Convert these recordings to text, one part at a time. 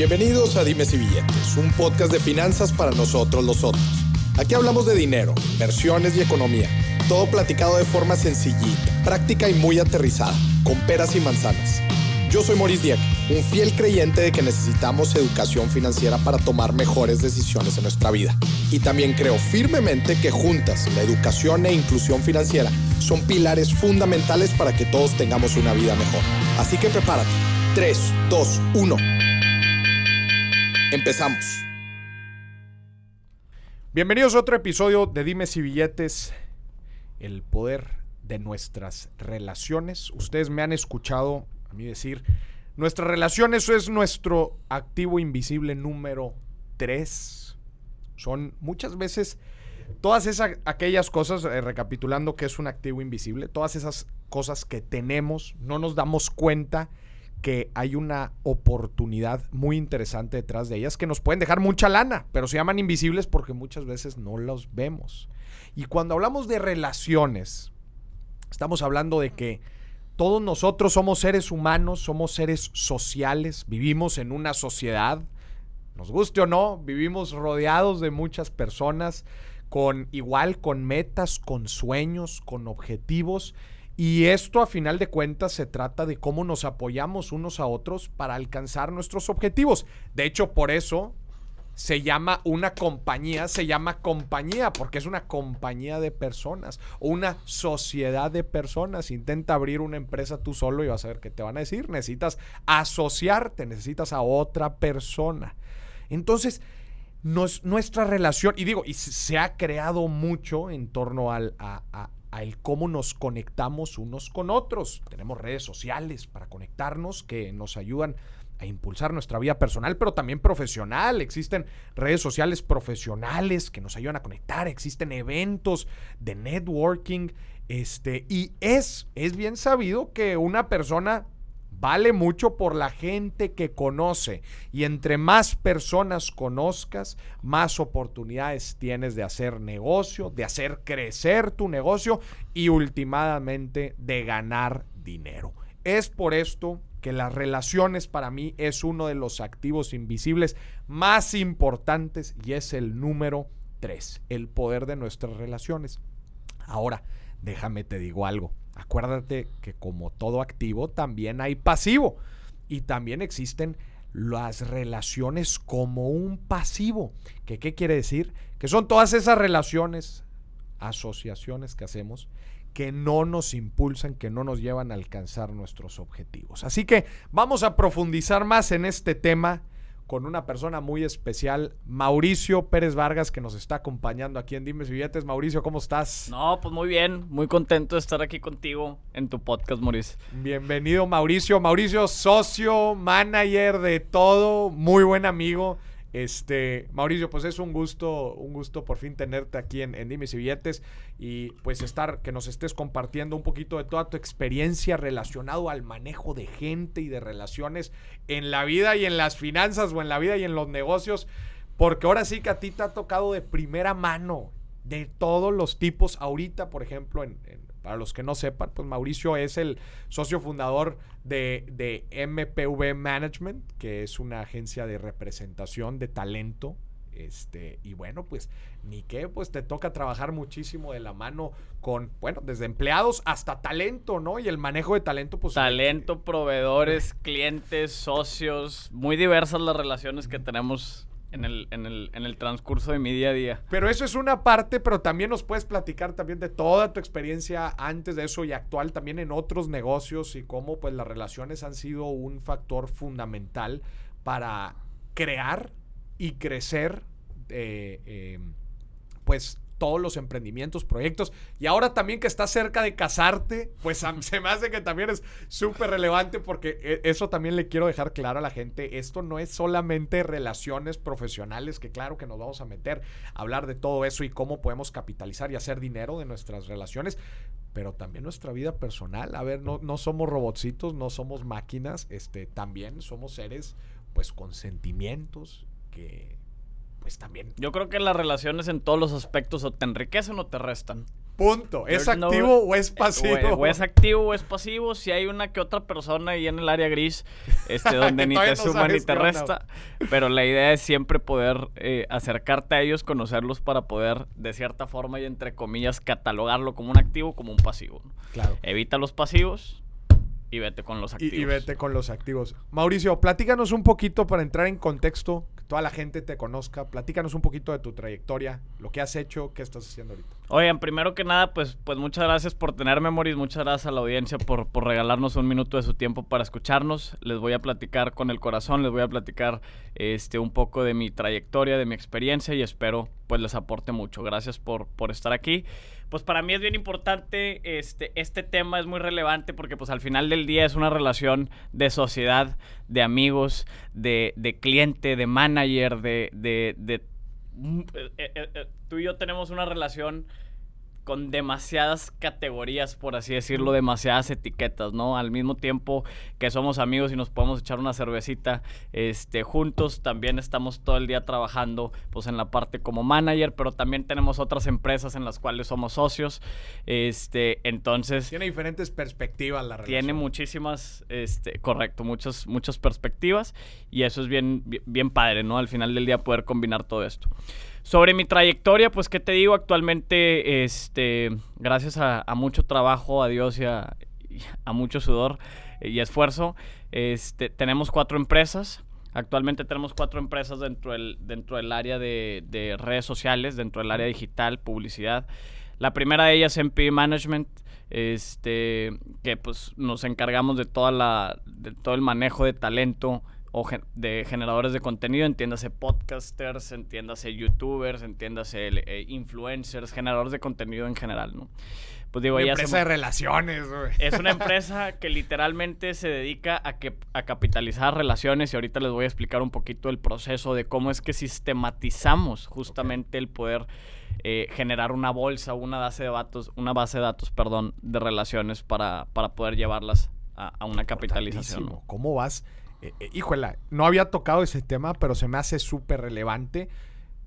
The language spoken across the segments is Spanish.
Bienvenidos a Dime y Billetes, un podcast de finanzas para nosotros los otros. Aquí hablamos de dinero, inversiones y economía, todo platicado de forma sencillita, práctica y muy aterrizada, con peras y manzanas. Yo soy Maurice Dieck, un fiel creyente de que necesitamos educación financiera para tomar mejores decisiones en nuestra vida. Y también creo firmemente que juntas la educación e inclusión financiera son pilares fundamentales para que todos tengamos una vida mejor. Así que prepárate. 3, 2, 1. Empezamos. Bienvenidos a otro episodio de Dimes y Billetes, el poder de nuestras relaciones. Ustedes me han escuchado a mí decir, nuestras relaciones es nuestro activo invisible número 3. Son muchas veces todas esas aquellas cosas, eh, recapitulando que es un activo invisible, todas esas cosas que tenemos, no nos damos cuenta que hay una oportunidad muy interesante detrás de ellas que nos pueden dejar mucha lana, pero se llaman invisibles porque muchas veces no los vemos. Y cuando hablamos de relaciones, estamos hablando de que todos nosotros somos seres humanos, somos seres sociales, vivimos en una sociedad, nos guste o no, vivimos rodeados de muchas personas, con igual, con metas, con sueños, con objetivos y esto a final de cuentas se trata de cómo nos apoyamos unos a otros para alcanzar nuestros objetivos. De hecho, por eso se llama una compañía, se llama compañía, porque es una compañía de personas una sociedad de personas. Intenta abrir una empresa tú solo y vas a ver qué te van a decir. Necesitas asociarte, necesitas a otra persona. Entonces, nuestra relación, y digo, y se ha creado mucho en torno al, a, a el cómo nos conectamos unos con otros. Tenemos redes sociales para conectarnos que nos ayudan a impulsar nuestra vida personal, pero también profesional. Existen redes sociales profesionales que nos ayudan a conectar, existen eventos de networking, este, y es, es bien sabido que una persona vale mucho por la gente que conoce. Y entre más personas conozcas, más oportunidades tienes de hacer negocio, de hacer crecer tu negocio y últimamente de ganar dinero. Es por esto que las relaciones para mí es uno de los activos invisibles más importantes y es el número tres, el poder de nuestras relaciones. Ahora, déjame te digo algo. Acuérdate que como todo activo, también hay pasivo. Y también existen las relaciones como un pasivo. ¿Qué, qué quiere decir? Que son todas esas relaciones, asociaciones que hacemos que no nos impulsan, que no nos llevan a alcanzar nuestros objetivos. Así que vamos a profundizar más en este tema con una persona muy especial, Mauricio Pérez Vargas, que nos está acompañando aquí en Dime Billetes. Mauricio, ¿cómo estás? No, pues muy bien, muy contento de estar aquí contigo en tu podcast, Mauricio. Bienvenido, Mauricio. Mauricio, socio, manager de todo, muy buen amigo. Este, Mauricio, pues es un gusto, un gusto por fin tenerte aquí en, en Dimes y Billetes y pues estar, que nos estés compartiendo un poquito de toda tu experiencia relacionado al manejo de gente y de relaciones en la vida y en las finanzas o en la vida y en los negocios, porque ahora sí que a ti te ha tocado de primera mano de todos los tipos, ahorita por ejemplo en para los que no sepan, pues Mauricio es el socio fundador de, MPV Management, que es una agencia de representación de talento este, y bueno, pues ni qué, pues te toca trabajar muchísimo de la mano con, bueno, desde empleados hasta talento, ¿no? Y el manejo de talento, pues. Talento, eh, proveedores, clientes, socios, muy diversas las relaciones que tenemos en el, en, el, transcurso de mi día a día. Pero eso es una parte, pero también nos puedes platicar también de toda tu experiencia antes de eso y actual también en otros negocios y cómo pues las relaciones han sido un factor fundamental para crear y crecer eh, eh, pues todos los emprendimientos, proyectos. Y ahora también que estás cerca de casarte, pues se me hace que también es súper relevante porque eh, eso también le quiero dejar claro a la gente. Esto no es solamente relaciones profesionales, que claro que nos vamos a meter a hablar de todo eso y cómo podemos capitalizar y hacer dinero de nuestras relaciones, pero también nuestra vida personal. A ver, no, no somos robotcitos, no somos máquinas, este, también somos seres pues con sentimientos que pues también. Yo creo que las relaciones en todos los aspectos o te enriquecen o te restan. Punto. ¿Es activo o es eh, pasivo? O, es activo o es pasivo. Si hay una que otra persona ahí en el área gris, este, donde ni te suma ni te resta. Pero la idea es siempre poder eh, acercarte a ellos, conocerlos para poder, de cierta forma y entre comillas, catalogarlo como un activo como un pasivo. Claro. Evita los pasivos y vete con los activos. Y, vete con los activos. Mauricio, platícanos un poquito para entrar en contexto, toda la gente te conozca. Platícanos un poquito de tu trayectoria, lo que has hecho, qué estás haciendo ahorita. Oigan, primero que nada, pues, pues muchas gracias por tenerme, Memories, muchas gracias a la audiencia por, regalarnos un minuto de su tiempo para escucharnos. Les voy a platicar con el corazón, les voy a platicar este, un poco de mi trayectoria, de mi experiencia y espero pues les aporte mucho. Gracias por, por estar aquí pues para mí es bien importante, este, este tema es muy relevante porque pues al final del día es una relación de sociedad, de amigos, de, cliente, de manager, de... de, mm, eh, eh, eh, tú y yo tenemos una relación con demasiadas categorías, por así decirlo, demasiadas etiquetas, ¿no? Al mismo tiempo que somos amigos y nos podemos echar una cervecita, este, juntos también estamos todo el día trabajando, pues en la parte como manager, pero también tenemos otras empresas en las cuales somos socios, este, entonces tiene diferentes perspectivas la relación. Tiene muchísimas, este, correcto, muchas muchas perspectivas y eso es bien bien padre, ¿no? Al final del día poder combinar todo esto. Sobre mi trayectoria, pues, ¿qué te digo? Actualmente, este, gracias a, mucho trabajo, a Dios y a, mucho sudor y esfuerzo, este, tenemos cuatro empresas. Actualmente tenemos cuatro empresas dentro del, dentro del área de, redes sociales, dentro del área digital, publicidad. La primera de ellas es MP Management, este, que pues nos encargamos de, toda la, de todo el manejo de talento o de generadores de contenido, entiéndase podcasters, entiéndase youtubers, entiéndase eh, influencers, generadores de contenido en general, ¿no? Pues digo, ya empresa de relaciones, güey. Es una empresa que literalmente se dedica a, que, a capitalizar relaciones y ahorita les voy a explicar un poquito el proceso de cómo es que sistematizamos justamente el poder eh, generar una bolsa, una base de datos, una base de datos, perdón, de relaciones para, para poder llevarlas a, una capitalización. ¿Cómo vas? eh, eh no había tocado ese tema, pero se me hace súper relevante.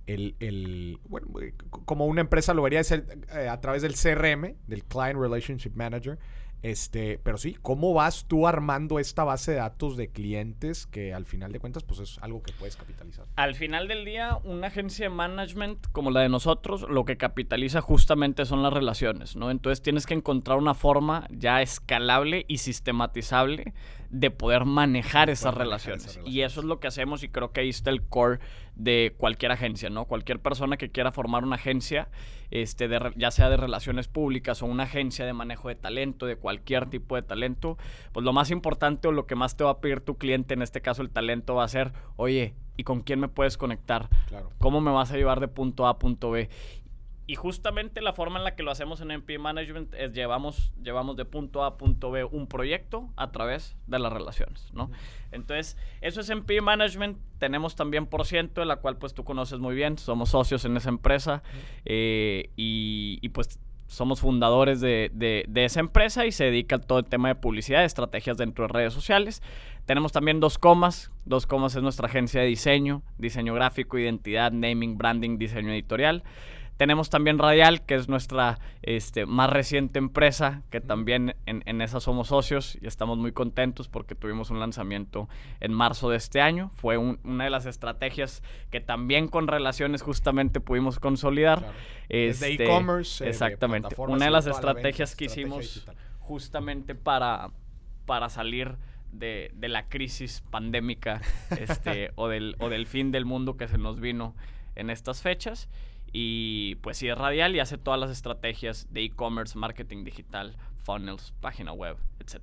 El, el, bueno, eh, como una empresa lo vería eh, a través del CRM, del Client Relationship Manager. Este, pero sí, ¿cómo vas tú armando esta base de datos de clientes que al final de cuentas pues es algo que puedes capitalizar? Al final del día, una agencia de management como la de nosotros, lo que capitaliza justamente son las relaciones, ¿no? Entonces tienes que encontrar una forma ya escalable y sistematizable de poder manejar esas relaciones. Y eso es lo que hacemos y creo que ahí está el core de cualquier agencia, ¿no? Cualquier persona que quiera formar una agencia, este, ya sea de relaciones públicas o una agencia de manejo de talento, de cualquier tipo de talento, pues lo más importante o lo que más te va a pedir tu cliente, en este caso el talento, va a ser, oye, ¿y con quién me puedes conectar? Claro. ¿Cómo me vas a llevar de punto A a punto B? Y justamente la forma en la que lo hacemos en MP Management es llevamos, llevamos de punto A a punto B un proyecto a través de las relaciones, ¿no? Entonces, eso es MP Management. Tenemos también por ciento, la cual pues tú conoces muy bien. Somos socios en esa empresa eh, y, pues somos fundadores de, esa empresa y se dedica a todo el tema de publicidad, estrategias dentro de redes sociales. Tenemos también Dos Comas. Dos Comas es nuestra agencia de diseño, diseño gráfico, identidad, naming, branding, diseño editorial. Tenemos también Radial, que es nuestra este, más reciente empresa, que también en, en, esa somos socios y estamos muy contentos porque tuvimos un lanzamiento en marzo de este año. Fue una de las estrategias que también con relaciones justamente pudimos consolidar. Este, e-commerce. Eh, exactamente. una de las estrategias que hicimos justamente para, para salir... De, de, la crisis pandémica este, o, del, o del fin del mundo que se nos vino en estas fechas. Y pues sí, es radial y hace todas las estrategias de e-commerce, marketing digital, funnels, página web, etc.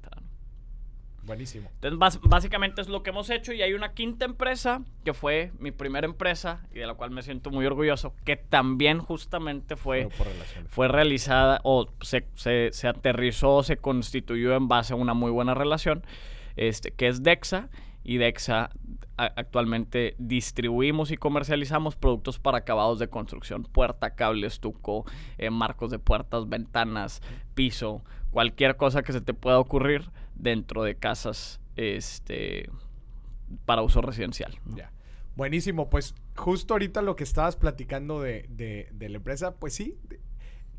Buenísimo. Entonces, básicamente es lo que hemos hecho y hay una quinta empresa que fue mi primera empresa y de la cual me siento muy orgulloso, que también justamente fue, fue realizada o se, se, se aterrizó, se constituyó en base a una muy buena relación, este, que es DEXA y DEXA actualmente distribuimos y comercializamos productos para acabados de construcción, puerta, cables, tuco, eh, marcos de puertas, ventanas, piso, cualquier cosa que se te pueda ocurrir dentro de casas este, para uso residencial. Buenísimo, pues justo ahorita lo que estabas platicando de, la empresa, pues sí,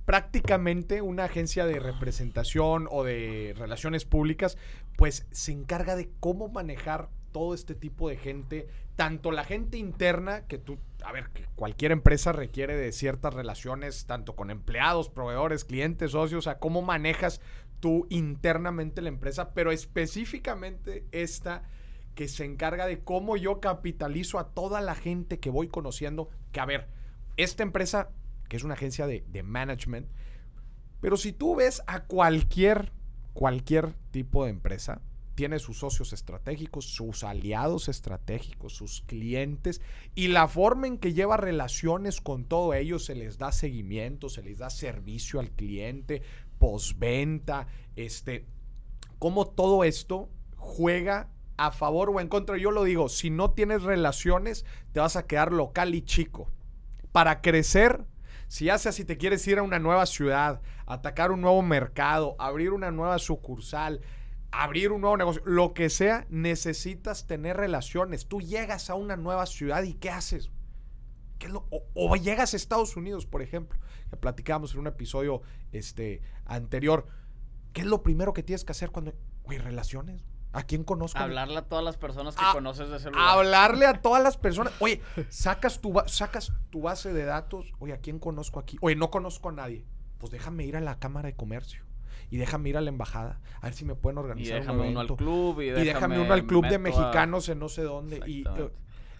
prácticamente una agencia de representación o de relaciones públicas, pues se encarga de cómo manejar todo este tipo de gente, tanto la gente interna, que tú, a ver, cualquier empresa requiere de ciertas relaciones, tanto con empleados, proveedores, clientes, socios, a cómo manejas tú internamente la empresa, pero específicamente esta que se encarga de cómo yo capitalizo a toda la gente que voy conociendo, que a ver, esta empresa, que es una agencia de, de management, pero si tú ves a cualquier, cualquier tipo de empresa, tiene sus socios estratégicos, sus aliados estratégicos, sus clientes y la forma en que lleva relaciones con todo ellos se les da seguimiento, se les da servicio al cliente, postventa, este, cómo todo esto juega a favor o en contra. Yo lo digo, si no tienes relaciones, te vas a quedar local y chico. Para crecer, si ya sea si te quieres ir a una nueva ciudad, atacar un nuevo mercado, abrir una nueva sucursal, abrir un nuevo negocio, lo que sea, necesitas tener relaciones. Tú llegas a una nueva ciudad y ¿qué haces? O, llegas a Estados Unidos, por ejemplo, que platicamos en un episodio este, anterior. ¿Qué es lo primero que tienes que hacer cuando... Güey, relaciones. ¿A quién conozco? Hablarle a todas las personas que ah, conoces de ese lugar. Hablarle a todas las personas. Oye, sacas tu, sacas tu base de datos. Oye, ¿a quién conozco aquí? Oye, no conozco a nadie. Pues déjame ir a la Cámara de Comercio y déjame ir a la embajada, a ver si me pueden organizar. Y déjame un uno al club. Y déjame, y uno al club de mexicanos en no sé dónde. Y,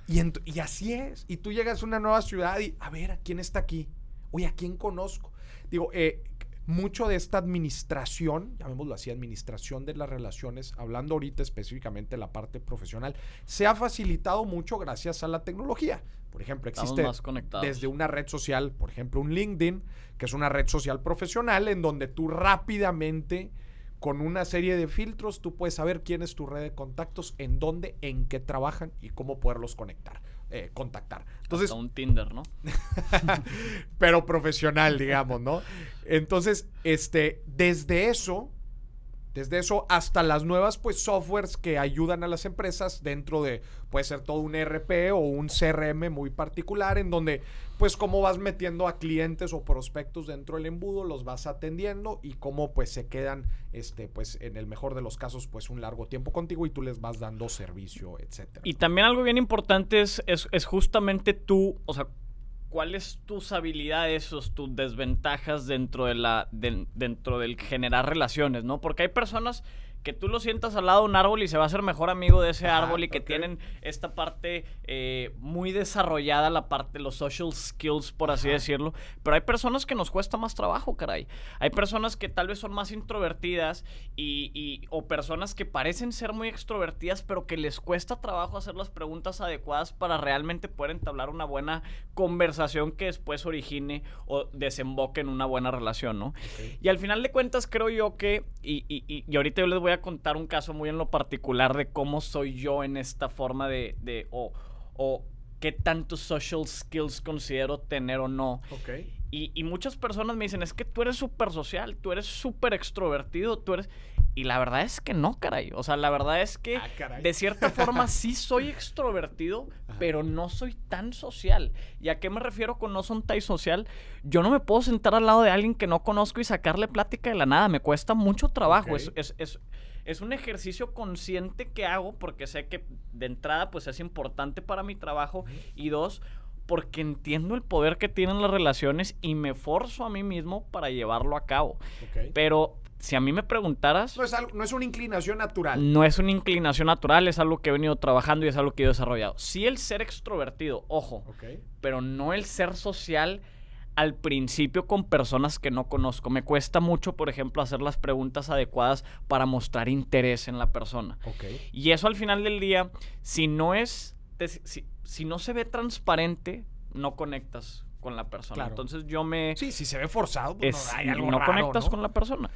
y, y, así es. Y tú llegas a una nueva ciudad y a ver, ¿a quién está aquí? Oye, ¿a quién conozco? Digo, eh, mucho de esta administración, llamémoslo así, administración de las relaciones, hablando ahorita específicamente de la parte profesional, se ha facilitado mucho gracias a la tecnología. Por ejemplo, existe desde una red social, por ejemplo, un LinkedIn, que es una red social profesional en donde tú rápidamente con una serie de filtros, tú puedes saber quién es tu red de contactos, en dónde, en qué trabajan y cómo poderlos conectar. Eh, contactar. Entonces, un Tinder, ¿no? pero profesional, digamos, ¿no? Entonces, este, desde eso desde eso hasta las nuevas pues softwares que ayudan a las empresas dentro de puede ser todo un e RP o un CRM muy particular en donde pues cómo vas metiendo a clientes o prospectos dentro del embudo, los vas atendiendo y cómo pues se quedan este pues en el mejor de los casos pues un largo tiempo contigo y tú les vas dando servicio, etcétera. Y también algo bien importante es, es, es justamente tú, o sea, ¿cuáles tus habilidades o tus desventajas dentro, de la, dentro del generar relaciones, ¿no? Porque hay personas que tú lo sientas al lado de un árbol y se va a ser mejor amigo de ese árbol y que tienen esta parte eh, muy desarrollada, la parte, de los social skills, por así decirlo. Pero hay personas que nos cuesta más trabajo, caray. Hay personas que tal vez son más introvertidas y, o personas que parecen ser muy extrovertidas, pero que les cuesta trabajo hacer las preguntas adecuadas para realmente poder entablar una buena conversación que después origine o desemboque en una buena relación, ¿no? Y al final de cuentas creo yo que, y, y ahorita yo les voy a contar un caso muy en lo particular de cómo soy yo en esta forma de, o, o qué tantos social skills considero tener o no. Ok. y muchas personas me dicen, es que tú eres súper social, tú eres súper extrovertido, tú eres... Y la verdad es que no, caray. O sea, la verdad es que ah, de cierta forma sí soy extrovertido, pero no soy tan social. ¿Y a qué me refiero con no son tan social? Yo no me puedo sentar al lado de alguien que no conozco y sacarle plática de la nada. Me cuesta mucho trabajo. Es, es, es, un ejercicio consciente que hago porque sé que de entrada pues es importante para mi trabajo. Y dos, porque entiendo el poder que tienen las relaciones y me forzo a mí mismo para llevarlo a cabo. Pero si a mí me preguntaras... No es, no es una inclinación natural. No es una inclinación natural, es algo que he venido trabajando y es algo que he desarrollado. Sí el ser extrovertido, ojo, pero no el ser social al principio con personas que no conozco. Me cuesta mucho, por ejemplo, hacer las preguntas adecuadas para mostrar interés en la persona. Y eso al final del día, si no es si no se ve transparente, no conectas con la persona. Entonces yo me... Sí, si se ve forzado, pues no, hay conectas con la persona.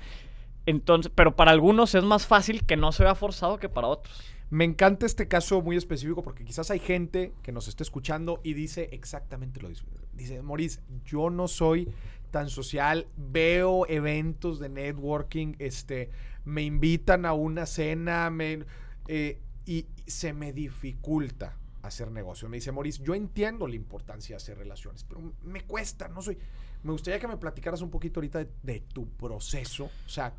Entonces, pero para algunos es más fácil que no se vea forzado que para otros. Me encanta este caso muy específico porque quizás hay gente que nos está escuchando y dice exactamente lo mismo. Dice, Moris yo no soy tan social, veo eventos de networking, este, me invitan a una cena, eh, y se me dificulta hacer negocio. Me dice, Maurice, yo entiendo la importancia de hacer relaciones, pero me cuesta, no soy... Me gustaría que me platicaras un poquito ahorita de tu proceso. O sea,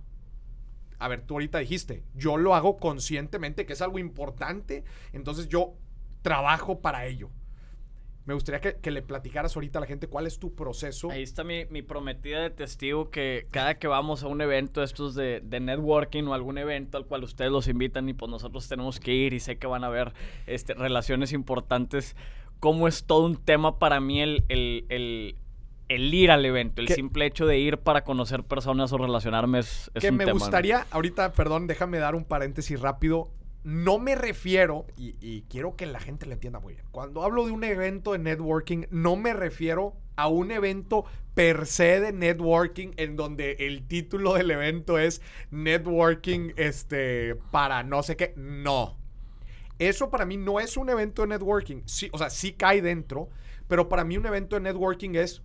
a ver, tú ahorita dijiste, yo lo hago conscientemente, que es algo importante, entonces yo trabajo para ello. Me gustaría que, le platicaras ahorita a la gente cuál es tu proceso. Ahí está mi, prometida de testigo que cada que vamos a un evento estos de, networking o algún evento al cual ustedes los invitan y pues nosotros tenemos que ir y sé que van a haber este, relaciones importantes, cómo es todo un tema para mí el, el, ir al evento, el simple hecho de ir para conocer personas o relacionarme es, es que me gustaría, ahorita, perdón, déjame dar un paréntesis rápido. No me refiero, y, quiero que la gente lo entienda muy bien, cuando hablo de un evento de networking, no me refiero a un evento per se de networking en donde el título del evento es networking este, para no sé qué. No. Eso para mí no es un evento de networking. Sí, o sea, sí cae dentro, pero para mí un evento de networking es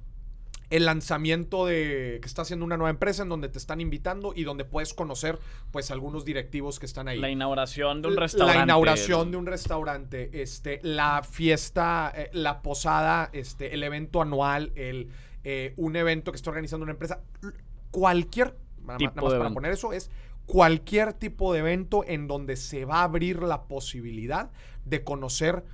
el lanzamiento de que está haciendo una nueva empresa en donde te están invitando y donde puedes conocer pues algunos directivos que están ahí. La inauguración de un restaurante. La inauguración de un restaurante, este, la fiesta, eh, la posada, este, el evento anual, el, eh, un evento que está organizando una empresa. Cualquier, nada más para poner eso, es cualquier tipo de evento en donde se va a abrir la posibilidad de conocer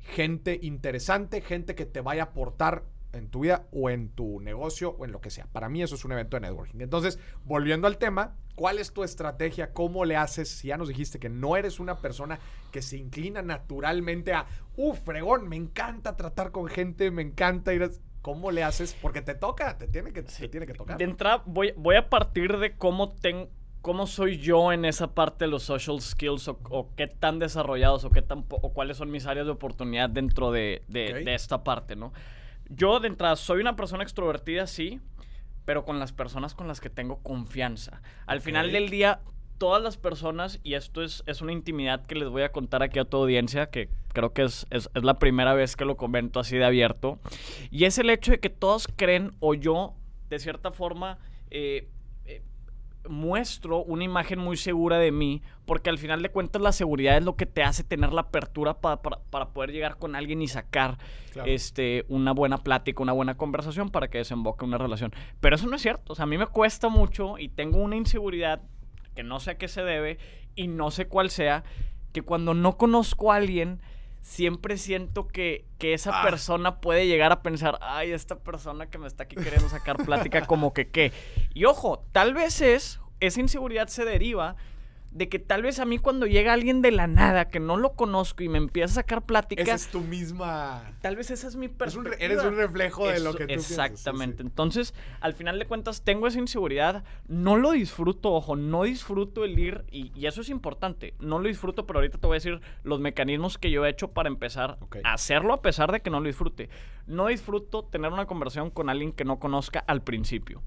gente interesante, gente que te vaya a aportar en tu vida o en tu negocio o en lo que sea. Para mí eso es un evento de networking. Entonces, volviendo al tema, ¿cuál es tu estrategia? ¿Cómo le haces? Si ya nos dijiste que no eres una persona que se inclina naturalmente a, uff, fregón, me encanta tratar con gente, me encanta ir ¿Cómo le haces? Porque te toca, te tiene que, te tiene que tocar. De entrada, voy, voy a partir de cómo, ten, cómo soy yo en esa parte de los social skills o, qué tan desarrollados o, qué tan, o cuáles son mis áreas de oportunidad dentro de, de esta parte, ¿no? Yo de entrada soy una persona extrovertida, sí, pero con las personas con las que tengo confianza. Al final del día, todas las personas, y esto es, una intimidad que les voy a contar aquí a tu audiencia, que creo que es, la primera vez que lo comento así de abierto, y es el hecho de que todos creen o yo, de cierta forma, eh, muestro una imagen muy segura de mí, porque al final de cuentas la seguridad es lo que te hace tener la apertura para poder llegar con alguien y sacar este, una buena plática, una buena conversación para que desemboque una relación. Pero eso no es cierto, o sea, a mí me cuesta mucho y tengo una inseguridad que no sé a qué se debe y no sé cuál sea, que cuando no conozco a alguien siempre siento que, esa ah. persona puede llegar a pensar, ay, esta persona que me está aquí queriendo sacar plática, como que qué. Y ojo, tal vez es, esa inseguridad se deriva de que tal vez a mí cuando llega alguien de la nada que no lo conozco y me empieza a sacar pláticas. Esa es misma. Tal vez esa es mi persona. eres un reflejo de lo que tú Exactamente. Entonces, al final de cuentas, tengo esa inseguridad. No lo disfruto, ojo, no disfruto el ir, y, eso es importante. No lo disfruto, pero ahorita te voy a decir los mecanismos que yo he hecho para empezar a hacerlo a pesar de que no lo disfrute. No disfruto tener una conversación con alguien que no conozca al principio.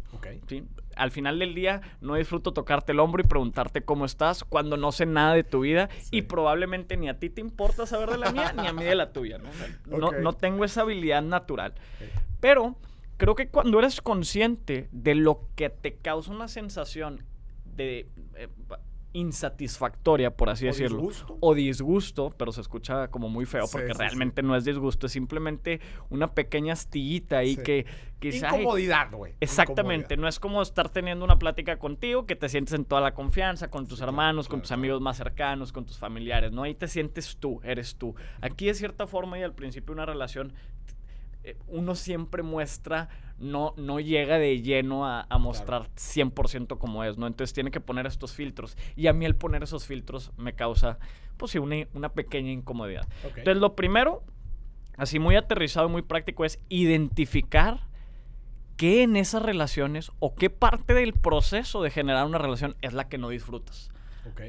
¿sí? al final del día no disfruto tocarte el hombro y preguntarte cómo estás cuando no sé nada de tu vida y probablemente ni a ti te importa saber de la mía ni a mí de la tuya. ¿no? tengo esa habilidad natural. Pero creo que cuando eres consciente de lo que te causa una sensación de... Eh, insatisfactoria, por así o decirlo. Disgusto. O disgusto, pero se escucha como muy feo, porque realmente no es disgusto, es simplemente una pequeña astillita ahí que, quizá Incomodidad, güey. Exactamente, no es como estar teniendo una plática contigo, que te sientes en toda la confianza, con tus hermanos, con tus amigos más cercanos, con tus familiares, ¿no? Ahí te sientes tú, eres tú. Aquí de cierta forma y al principio una relación eh, uno siempre muestra, no, no llega de lleno a, mostrar 100% como es, ¿no? Entonces tiene que poner estos filtros. Y a mí el poner esos filtros me causa, pues sí, una, pequeña incomodidad. Entonces lo primero, así muy aterrizado, muy práctico, es identificar qué en esas relaciones o qué parte del proceso de generar una relación es la que no disfrutas,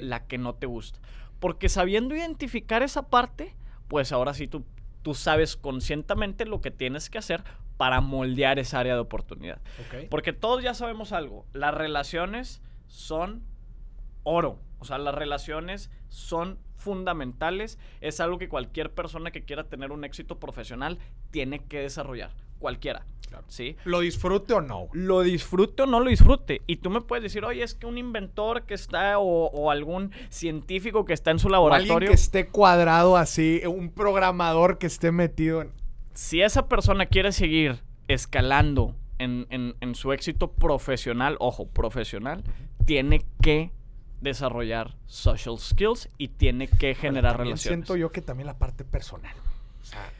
la que no te gusta. Porque sabiendo identificar esa parte, pues ahora sí tú tú sabes conscientemente lo que tienes que hacer para moldear esa área de oportunidad. Porque todos ya sabemos algo, las relaciones son oro, o sea, las relaciones son fundamentales, es algo que cualquier persona que quiera tener un éxito profesional tiene que desarrollar cualquiera. ¿Lo disfrute o no? Lo disfrute o no lo disfrute. Y tú me puedes decir, oye, es que un inventor que está o, algún científico que está en su laboratorio. alguien que esté cuadrado así, un programador que esté metido en. Si esa persona quiere seguir escalando en, su éxito profesional, ojo, profesional, tiene que desarrollar social skills y tiene que generar relaciones. Siento yo que también la parte personal. O sea,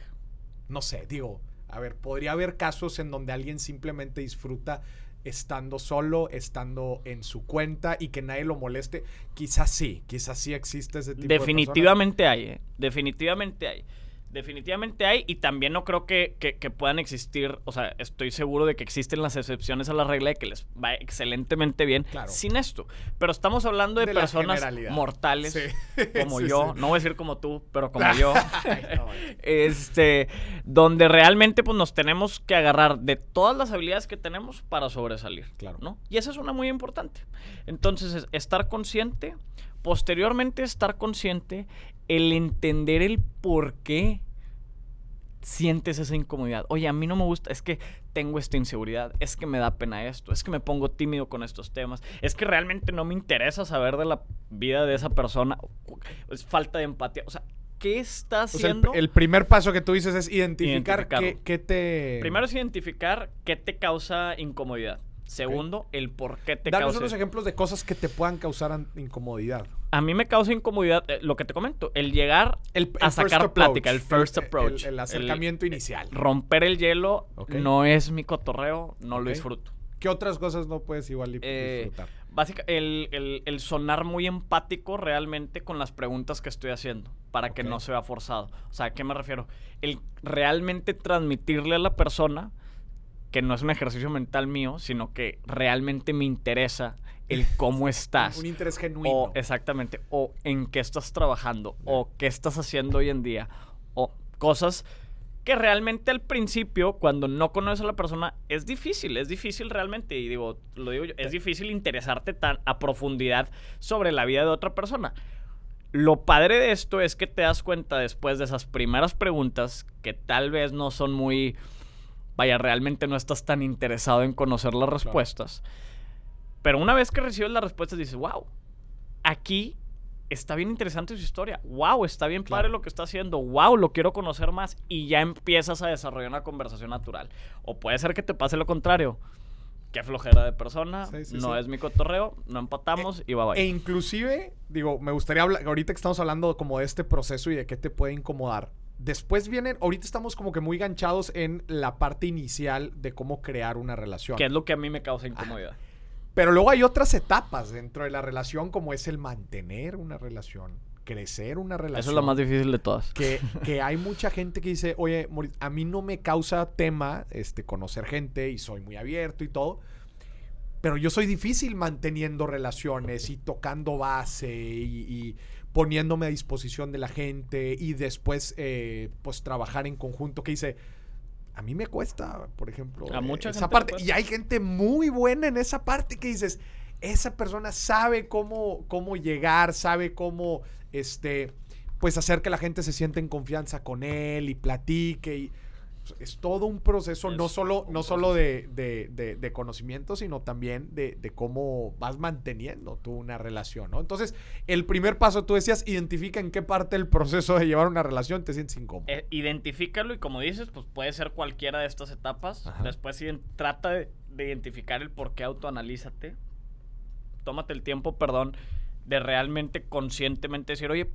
no sé, digo, a ver, podría haber casos en donde alguien simplemente disfruta estando solo, estando en su cuenta y que nadie lo moleste. Quizás sí, quizás sí existe ese tipo de Definitivamente hay, ¿eh? definitivamente hay. Definitivamente hay, y también no creo que, puedan existir, o sea, estoy seguro de que existen las excepciones a la regla de que les va excelentemente bien sin esto. Pero estamos hablando de, personas mortales como yo, no voy a decir como tú, pero como yo, este, donde realmente pues nos tenemos que agarrar de todas las habilidades que tenemos para sobresalir, claro. ¿no? Y esa es una muy importante. Entonces, estar consciente, posteriormente estar consciente el entender el por qué sientes esa incomodidad. Oye, a mí no me gusta, es que tengo esta inseguridad, es que me da pena esto, es que me pongo tímido con estos temas, es que realmente no me interesa saber de la vida de esa persona, es falta de empatía, o sea, ¿qué estás haciendo? el, primer paso que tú dices es identificar qué, te... Primero es identificar qué te causa incomodidad. Segundo, el por qué te causa... Darnos unos ejemplos de cosas que te puedan causar incomodidad a mí me causa incomodidad eh, lo que te comento, el llegar a sacar plática, el first approach. El, acercamiento inicial. Romper el hielo no es mi cotorreo, no lo disfruto. ¿Qué otras cosas no puedes igual eh, disfrutar? Eh, el, sonar muy empático realmente con las preguntas que estoy haciendo para que no se vea forzado. O sea, ¿a qué me refiero? El realmente transmitirle a la persona que no es un ejercicio mental mío, sino que realmente me interesa el cómo estás. Un interés genuino. exactamente, o en qué estás trabajando, o qué estás haciendo hoy en día, o cosas que realmente al principio, cuando no conoces a la persona, es difícil, es difícil realmente, y digo, lo digo yo, es difícil interesarte tan a profundidad sobre la vida de otra persona. Lo padre de esto es que te das cuenta después de esas primeras preguntas que tal vez no son muy, vaya, realmente no estás tan interesado en conocer las respuestas. Pero una vez que recibes la respuesta dices, wow, aquí está bien interesante su historia. Wow, está bien padre lo que está haciendo. Wow, lo quiero conocer más. Y ya empiezas a desarrollar una conversación natural. O puede ser que te pase lo contrario. Qué flojera de persona, no es mi cotorreo, no empatamos eh, y va a E inclusive, digo, me gustaría hablar, ahorita que estamos hablando como de este proceso y de qué te puede incomodar. Después vienen, ahorita estamos como que muy ganchados en la parte inicial de cómo crear una relación. Que es lo que a mí me causa incomodidad. Ah, pero luego hay otras etapas dentro de la relación, como es el mantener una relación, crecer una relación. Eso es la más difícil de todas. Que, hay mucha gente que dice, oye, a mí no me causa tema este, conocer gente y soy muy abierto y todo. Pero yo soy difícil manteniendo relaciones y tocando base y, poniéndome a disposición de la gente y después eh, pues trabajar en conjunto que dice a mí me cuesta, por ejemplo, eh, esa parte. Y hay gente muy buena en esa parte que dices, esa persona sabe cómo, cómo llegar, sabe cómo, este, pues hacer que la gente se sienta en confianza con él y platique y es todo un proceso, no solo, no solo de, conocimiento, sino también de, cómo vas manteniendo tú una relación, ¿no? Entonces, el primer paso, tú decías, identifica en qué parte del proceso de llevar una relación te sientes incómodo. Eh, identifícalo y como dices, pues puede ser cualquiera de estas etapas. Después trata de, identificar el por qué autoanalízate. Tómate el tiempo, perdón, de realmente conscientemente decir, oye,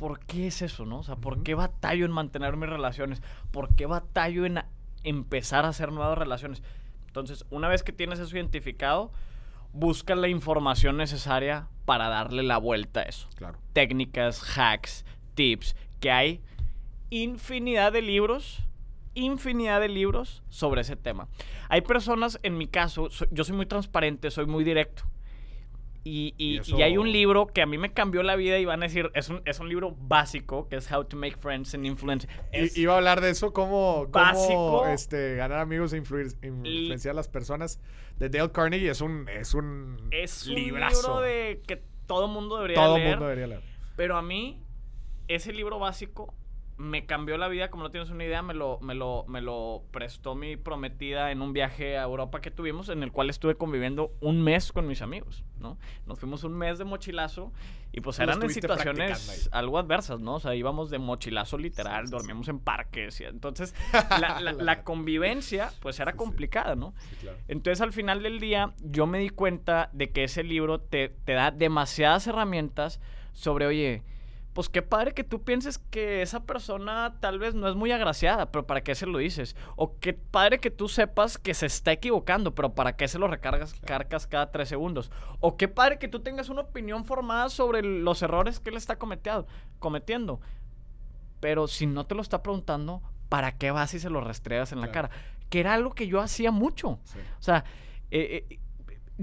¿por qué es eso, no? O sea, ¿por qué batallo en mantener mis relaciones? ¿Por qué batallo en empezar a hacer nuevas relaciones? Entonces, una vez que tienes eso identificado, busca la información necesaria para darle la vuelta a eso. Claro. Técnicas, hacks, tips, que hay infinidad de libros, infinidad de libros sobre ese tema. Hay personas, en mi caso, yo soy muy transparente, soy muy directo. Y, hay un libro que a mí me cambió la vida y van a decir, es un, es un libro básico que es How to Make Friends and Influence. iba a hablar de eso, como cómo este, ganar amigos e influir, influenciar a las personas. De Dale Carnegie es un, es un librazo. libro de que todo mundo Todo mundo debería leer. Pero a mí, ese libro básico me cambió la vida, como no tienes una idea, me lo, me lo, me lo prestó mi prometida en un viaje a Europa que tuvimos, en el cual estuve conviviendo un mes con mis amigos, ¿no? Nos fuimos un mes de mochilazo y pues eran en situaciones algo adversas, ¿no? O sea, íbamos de mochilazo literal, dormíamos en parques, y entonces la, convivencia pues era complicada, ¿no? Entonces al final del día yo me di cuenta de que ese libro te, te da demasiadas herramientas sobre, oye, pues qué padre que tú pienses que esa persona tal vez no es muy agraciada, pero ¿para qué se lo dices? O qué padre que tú sepas que se está equivocando, pero ¿para qué se lo recargas cada tres segundos? O qué padre que tú tengas una opinión formada sobre los errores que él está cometiendo. Pero si no te lo está preguntando, ¿para qué vas y se lo rastreas en la cara? Que era algo que yo hacía mucho. O sea, eh, eh,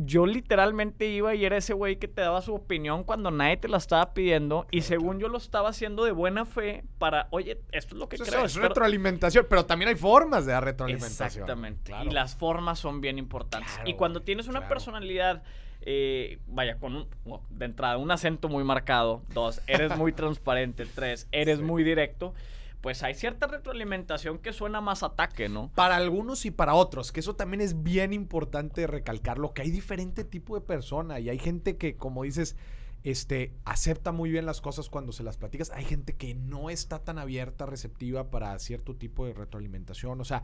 yo literalmente iba y era ese güey que te daba su opinión cuando nadie te la estaba pidiendo y según yo lo estaba haciendo de buena fe para, oye, esto es lo que creo. Es, es retroalimentación, pero también hay formas de dar retroalimentación. Exactamente. Y las formas son bien importantes. y cuando tienes una personalidad... Eh, vaya, con un, de entrada un acento muy marcado, dos, eres muy transparente, tres, eres muy directo, pues hay cierta retroalimentación que suena más ataque, ¿no? Para algunos y para otros, que eso también es bien importante recalcarlo, que hay diferente tipo de persona y hay gente que, como dices, este, acepta muy bien las cosas cuando se las platicas. Hay gente que no está tan abierta, receptiva para cierto tipo de retroalimentación. O sea,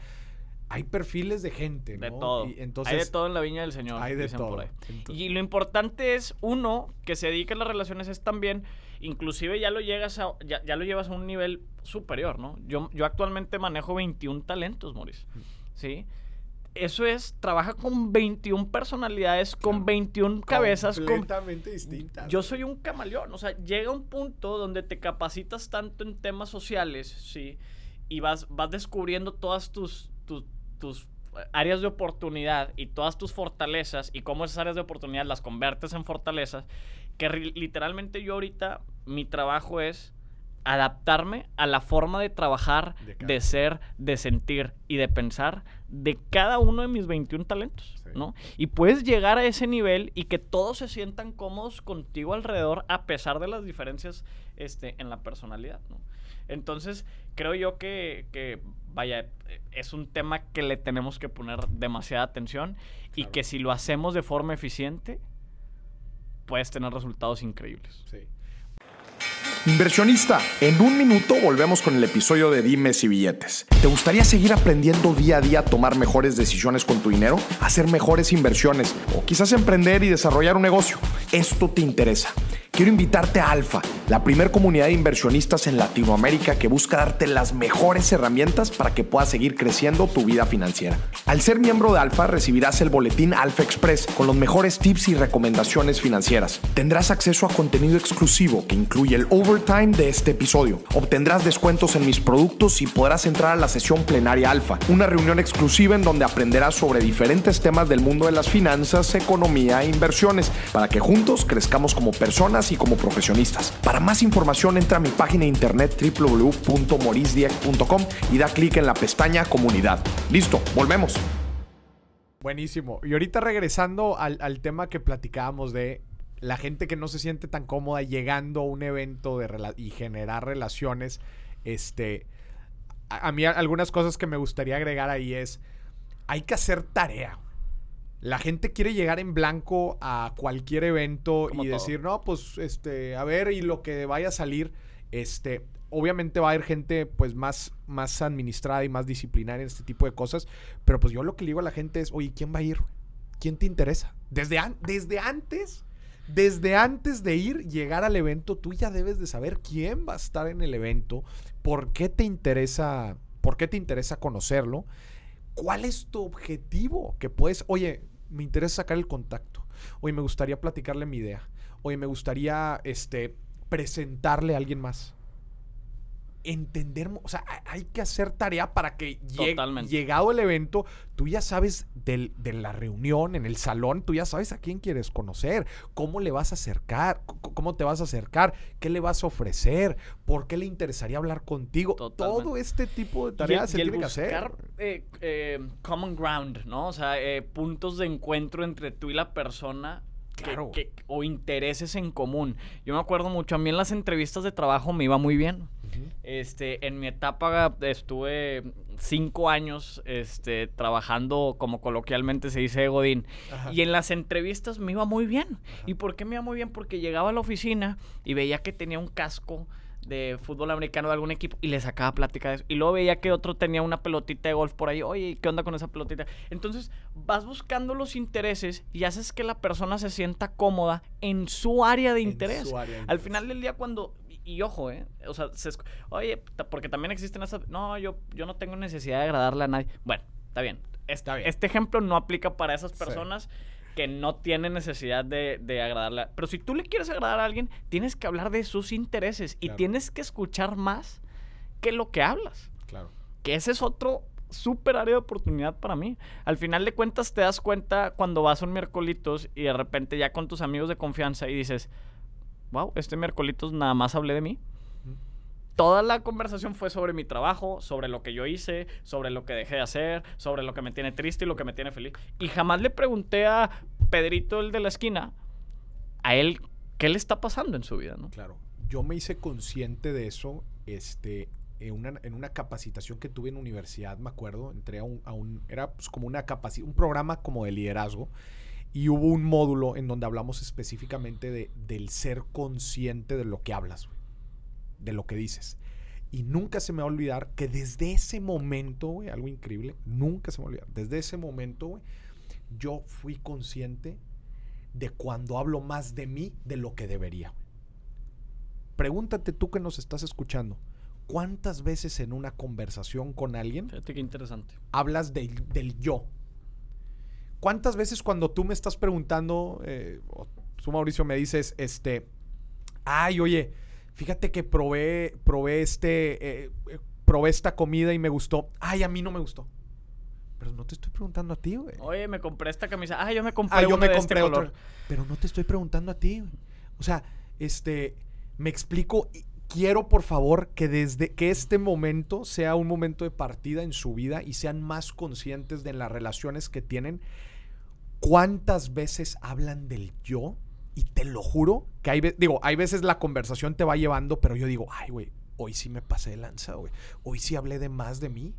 hay perfiles de gente, ¿no? De todo. hay de todo en la viña del Señor. Hay de todo. Por y lo importante es, uno, que se dedique a las relaciones es también inclusive ya lo llegas a, ya, lo llevas a un nivel superior, ¿no? Yo, yo actualmente manejo 21 talentos, Maurice. ¿Sí? Eso es, trabaja con 21 personalidades, con 21 cabezas. Completamente distintas. Yo soy un camaleón, o sea, llega un punto donde te capacitas tanto en temas sociales, ¿sí? Y vas, vas descubriendo todas tus, tus, tus áreas de oportunidad y todas tus fortalezas y cómo esas áreas de oportunidad las convertes en fortalezas, que literalmente yo ahorita mi trabajo es adaptarme a la forma de trabajar, de, ser, de sentir y de pensar de cada uno de mis 21 talentos, ¿no? Y puedes llegar a ese nivel y que todos se sientan cómodos contigo alrededor a pesar de las diferencias este, en la personalidad, Entonces, creo yo que, vaya, es un tema que le tenemos que poner demasiada atención y que si lo hacemos de forma eficiente, puedes tener resultados increíbles. Sí. Inversionista, en un minuto volvemos con el episodio de Dimes y Billetes. ¿Te gustaría seguir aprendiendo día a día a tomar mejores decisiones con tu dinero, hacer mejores inversiones o quizás emprender y desarrollar un negocio? Esto te interesa. Quiero invitarte a Alfa, la primer comunidad de inversionistas en Latinoamérica que busca darte las mejores herramientas para que puedas seguir creciendo tu vida financiera. Al ser miembro de Alfa recibirás el boletín Alfa Express con los mejores tips y recomendaciones financieras. Tendrás acceso a contenido exclusivo que incluye el overtime de este episodio. Obtendrás descuentos en mis productos y podrás entrar a la sesión plenaria Alfa, una reunión exclusiva en donde aprenderás sobre diferentes temas del mundo de las finanzas, economía e inversiones para que juntos crezcamos como personas y como profesionistas. Para más información entra a mi página internet www.morisdieck.com y da clic en la pestaña comunidad. Listo, volvemos. Buenísimo. Y ahorita regresando al, tema que platicábamos de la gente que no se siente tan cómoda llegando a un evento de y generar relaciones, este, a, mí algunas cosas que me gustaría agregar ahí es, hay que hacer tarea la gente quiere llegar en blanco a cualquier evento y decir, no, pues, este, a ver, y lo que vaya a salir, este, obviamente va a haber gente, pues, más, más administrada y más disciplinaria en este tipo de cosas, pero pues yo lo que le digo a la gente es, oye, ¿quién va a ir? ¿Quién te interesa? Desde, desde antes, desde antes de ir, llegar al evento, tú ya debes de saber quién va a estar en el evento, por qué te interesa, por qué te interesa conocerlo. ¿Cuál es tu objetivo? Que puedes, oye, me interesa sacar el contacto. Oye, me gustaría platicarle mi idea. Oye, me gustaría este, presentarle a alguien más entender, o sea, hay que hacer tarea para que llegado el evento, tú ya sabes del, de la reunión, en el salón, tú ya sabes a quién quieres conocer, cómo le vas a acercar, cómo te vas a acercar, qué le vas a ofrecer, por qué le interesaría hablar contigo. Todo este tipo de tareas se tiene que hacer. Eh, eh, common ground, ¿no? O sea, eh, puntos de encuentro entre tú y la persona o intereses en común. Yo me acuerdo mucho, a mí en las entrevistas de trabajo me iba muy bien. Este, en mi etapa estuve cinco años este, trabajando, como coloquialmente se dice, Godín. Y en las entrevistas me iba muy bien. ¿Y por qué me iba muy bien? Porque llegaba a la oficina y veía que tenía un casco de fútbol americano de algún equipo y le sacaba plática de eso. Y luego veía que otro tenía una pelotita de golf por ahí. Oye, ¿qué onda con esa pelotita? Entonces vas buscando los intereses y haces que la persona se sienta cómoda en su área de interés. Al final del día cuando... Y, ojo, ¿eh? O sea, oye, porque también existen esas... No, yo, yo no tengo necesidad de agradarle a nadie. Bueno, está bien. Este, Está bien. este ejemplo no aplica para esas personas que no tiene necesidad de, agradarla. Pero si tú le quieres agradar a alguien, tienes que hablar de sus intereses y tienes que escuchar más que lo que hablas. Claro. Que ese es otro súper área de oportunidad para mí. Al final de cuentas te das cuenta cuando vas a un miércolitos y de repente ya con tus amigos de confianza y dices, wow, este miércolitos nada más hablé de mí. Toda la conversación fue sobre mi trabajo, sobre lo que yo hice, sobre lo que dejé de hacer, sobre lo que me tiene triste y lo que me tiene feliz. Y jamás le pregunté a Pedrito, el de la esquina, a él qué le está pasando en su vida, ¿no? Claro. Yo me hice consciente de eso este, en, una, en una capacitación que tuve en universidad, me acuerdo. Entré a un. era pues, como una capacitación, un programa como de liderazgo. Y hubo un módulo en donde hablamos específicamente de, del ser consciente de lo que hablas de lo que dices. Y nunca se me va a olvidar que desde ese momento, algo increíble, nunca se me va a olvidar. Desde ese momento, yo fui consciente de cuando hablo más de mí de lo que debería. Pregúntate tú que nos estás escuchando, ¿cuántas veces en una conversación con alguien? Fíjate qué interesante. Hablas del yo. ¿Cuántas veces cuando tú me estás preguntando, su eh, tú Mauricio me dices, este, ay, oye, fíjate que probé, probé este, eh, eh, probé esta comida y me gustó. Ay, a mí no me gustó. Pero no te estoy preguntando a ti, güey. Oye, me compré esta camisa. Ah, yo me compré ah, este Pero no te estoy preguntando a ti, O sea, este, me explico. Quiero, por favor, que desde que este momento sea un momento de partida en su vida y sean más conscientes de las relaciones que tienen. ¿Cuántas veces hablan del yo y te lo juro que hay veces, digo, hay veces la conversación te va llevando, pero yo digo, ay, güey, hoy sí me pasé de lanza, güey. Hoy sí hablé de más de mí.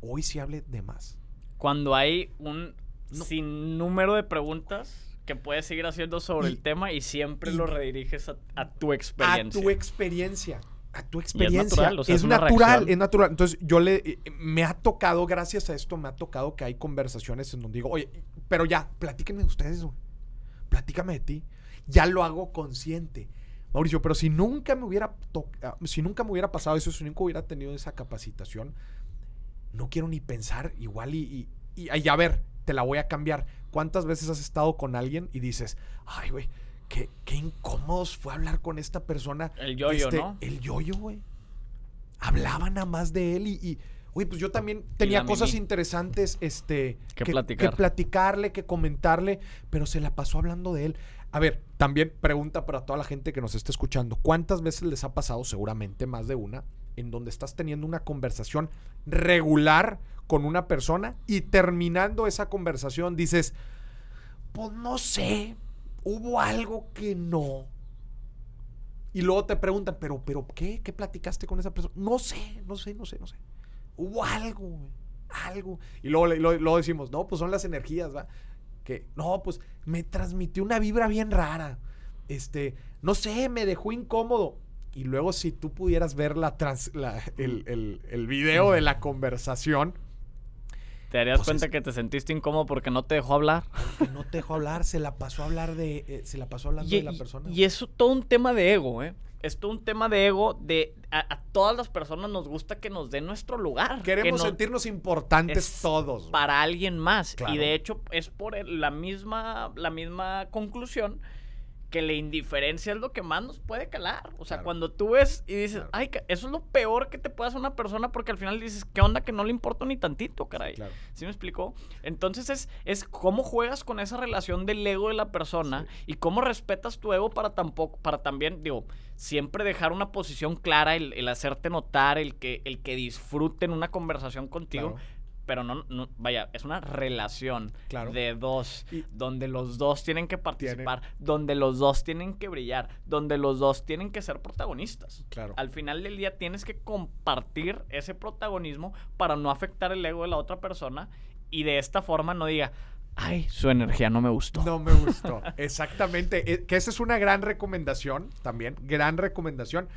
Hoy sí hablé de más. Cuando hay un sinnúmero de preguntas que puedes seguir haciendo sobre el tema y siempre lo rediriges a, tu experiencia. A tu experiencia. A tu experiencia. es natural, es, natural, Entonces, yo le. Eh, me ha tocado, gracias a esto, me ha tocado que hay conversaciones en donde digo, oye, pero ya, platíquenme ustedes, güey platícame de ti. Ya lo hago consciente. Mauricio, pero si nunca me hubiera ah, si nunca me hubiera pasado eso, si nunca hubiera tenido esa capacitación, no quiero ni pensar igual y, y, a ver, te la voy a cambiar. ¿Cuántas veces has estado con alguien y dices, ay, güey, qué, incómodos fue hablar con esta persona? El yoyo, -yo, ¿no? El yoyo, güey. Hablaban a más de él y, Uy, pues yo también tenía cosas interesantes este, que, platicarle, que comentarle, pero se la pasó hablando de él. A ver, también pregunta para toda la gente que nos está escuchando. ¿Cuántas veces les ha pasado, seguramente más de una, en donde estás teniendo una conversación regular con una persona y terminando esa conversación dices, pues no sé, hubo algo que no. Y luego te preguntan, pero, pero, ¿qué? ¿Qué platicaste con esa persona? No sé, no sé, no sé, no sé hubo algo, algo. Y luego, decimos, no, pues son las energías, ¿va? Que, no, pues me transmitió una vibra bien rara. Este, no sé, me dejó incómodo. Y luego si tú pudieras ver la, trans, la el, video de la conversación. Te darías pues cuenta que te sentiste incómodo porque no te dejó hablar. no te dejó hablar, se la pasó a hablar de, eh, se la pasó hablando de la persona. Y, es eso todo un tema de ego, ¿eh? es un tema de ego, de a, todas las personas nos gusta que nos den nuestro lugar. Queremos sentirnos importantes todos. Para alguien más. Y de hecho es por la, misma, la misma conclusión que la indiferencia es lo que más nos puede calar. O sea, cuando tú ves y dices, ay, eso es lo peor que te puede hacer una persona porque al final dices, ¿qué onda que no le importa ni tantito, caray? ¿Sí me explicó? Entonces es, es cómo juegas con esa relación del ego de la persona y cómo respetas tu ego para tampoco, para también, digo, siempre dejar una posición clara, el, el hacerte notar, el que, el que disfruten una conversación contigo pero no, vaya, es una relación de dos, donde los dos tienen que participar, donde los dos tienen que brillar, donde los dos tienen que ser protagonistas. Al final del día tienes que compartir ese protagonismo para no afectar el ego de la otra persona y de esta forma no diga, ay, su energía no me gustó. No me gustó, exactamente. E, que esa es una gran recomendación también, gran recomendación.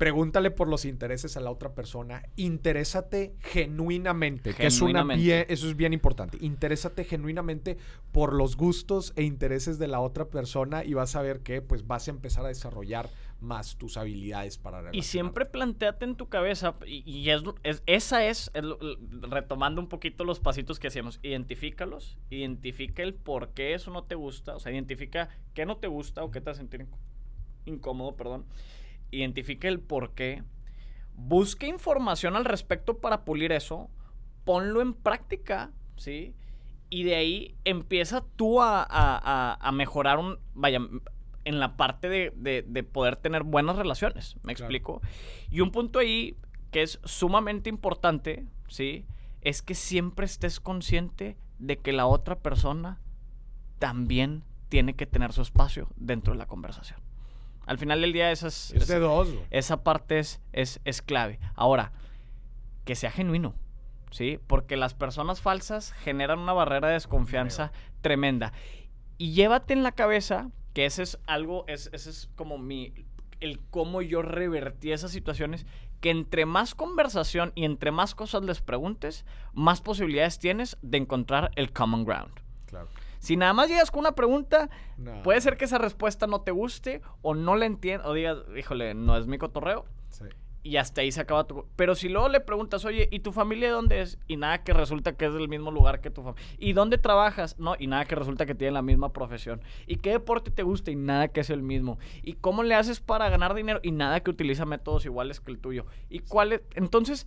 Pregúntale por los intereses a la otra persona. Interésate genuinamente, eso es bien importante. Interésate genuinamente por los gustos e intereses de la otra persona y vas a ver que pues vas a empezar a desarrollar más tus habilidades para Y siempre planteate en tu cabeza, y, es, esa es, retomando un poquito los pasitos que hacíamos, identifícalos, identifica el por qué eso no te gusta, o sea, identifica qué no te gusta o qué te a sentir incómodo, perdón, identifique el por qué, busque información al respecto para pulir eso, ponlo en práctica, ¿sí? Y de ahí empieza tú a, a, a mejorar un, vaya, en la parte de, de, poder tener buenas relaciones, me explico. Y un punto ahí que es sumamente importante, ¿sí? Es que siempre estés consciente de que la otra persona también tiene que tener su espacio dentro de la conversación. Al final del día esas, esa parte es, es, clave. Ahora, que sea genuino. ¿sí? Porque las personas falsas generan una barrera de desconfianza tremenda. Y llévate en la cabeza que ese es algo, ese es como mi, el cómo yo revertí esas situaciones, que entre más conversación y entre más cosas les preguntes, más posibilidades tienes de encontrar el common ground. Claro. Si nada más llegas con una pregunta, puede ser que esa respuesta no te guste o no la entiendas o digas, híjole, no es mi cotorreo. Y hasta ahí se acaba tu... Pero si luego le preguntas, oye, ¿y tu familia dónde es? Y nada que resulta que es del mismo lugar que tu familia. ¿Y dónde trabajas? No, y nada que resulta que tienen la misma profesión. ¿Y qué deporte te gusta? Y nada que es el mismo. ¿Y cómo le haces para ganar dinero? Y nada que utiliza métodos iguales que el tuyo. ¿Y cuál Entonces,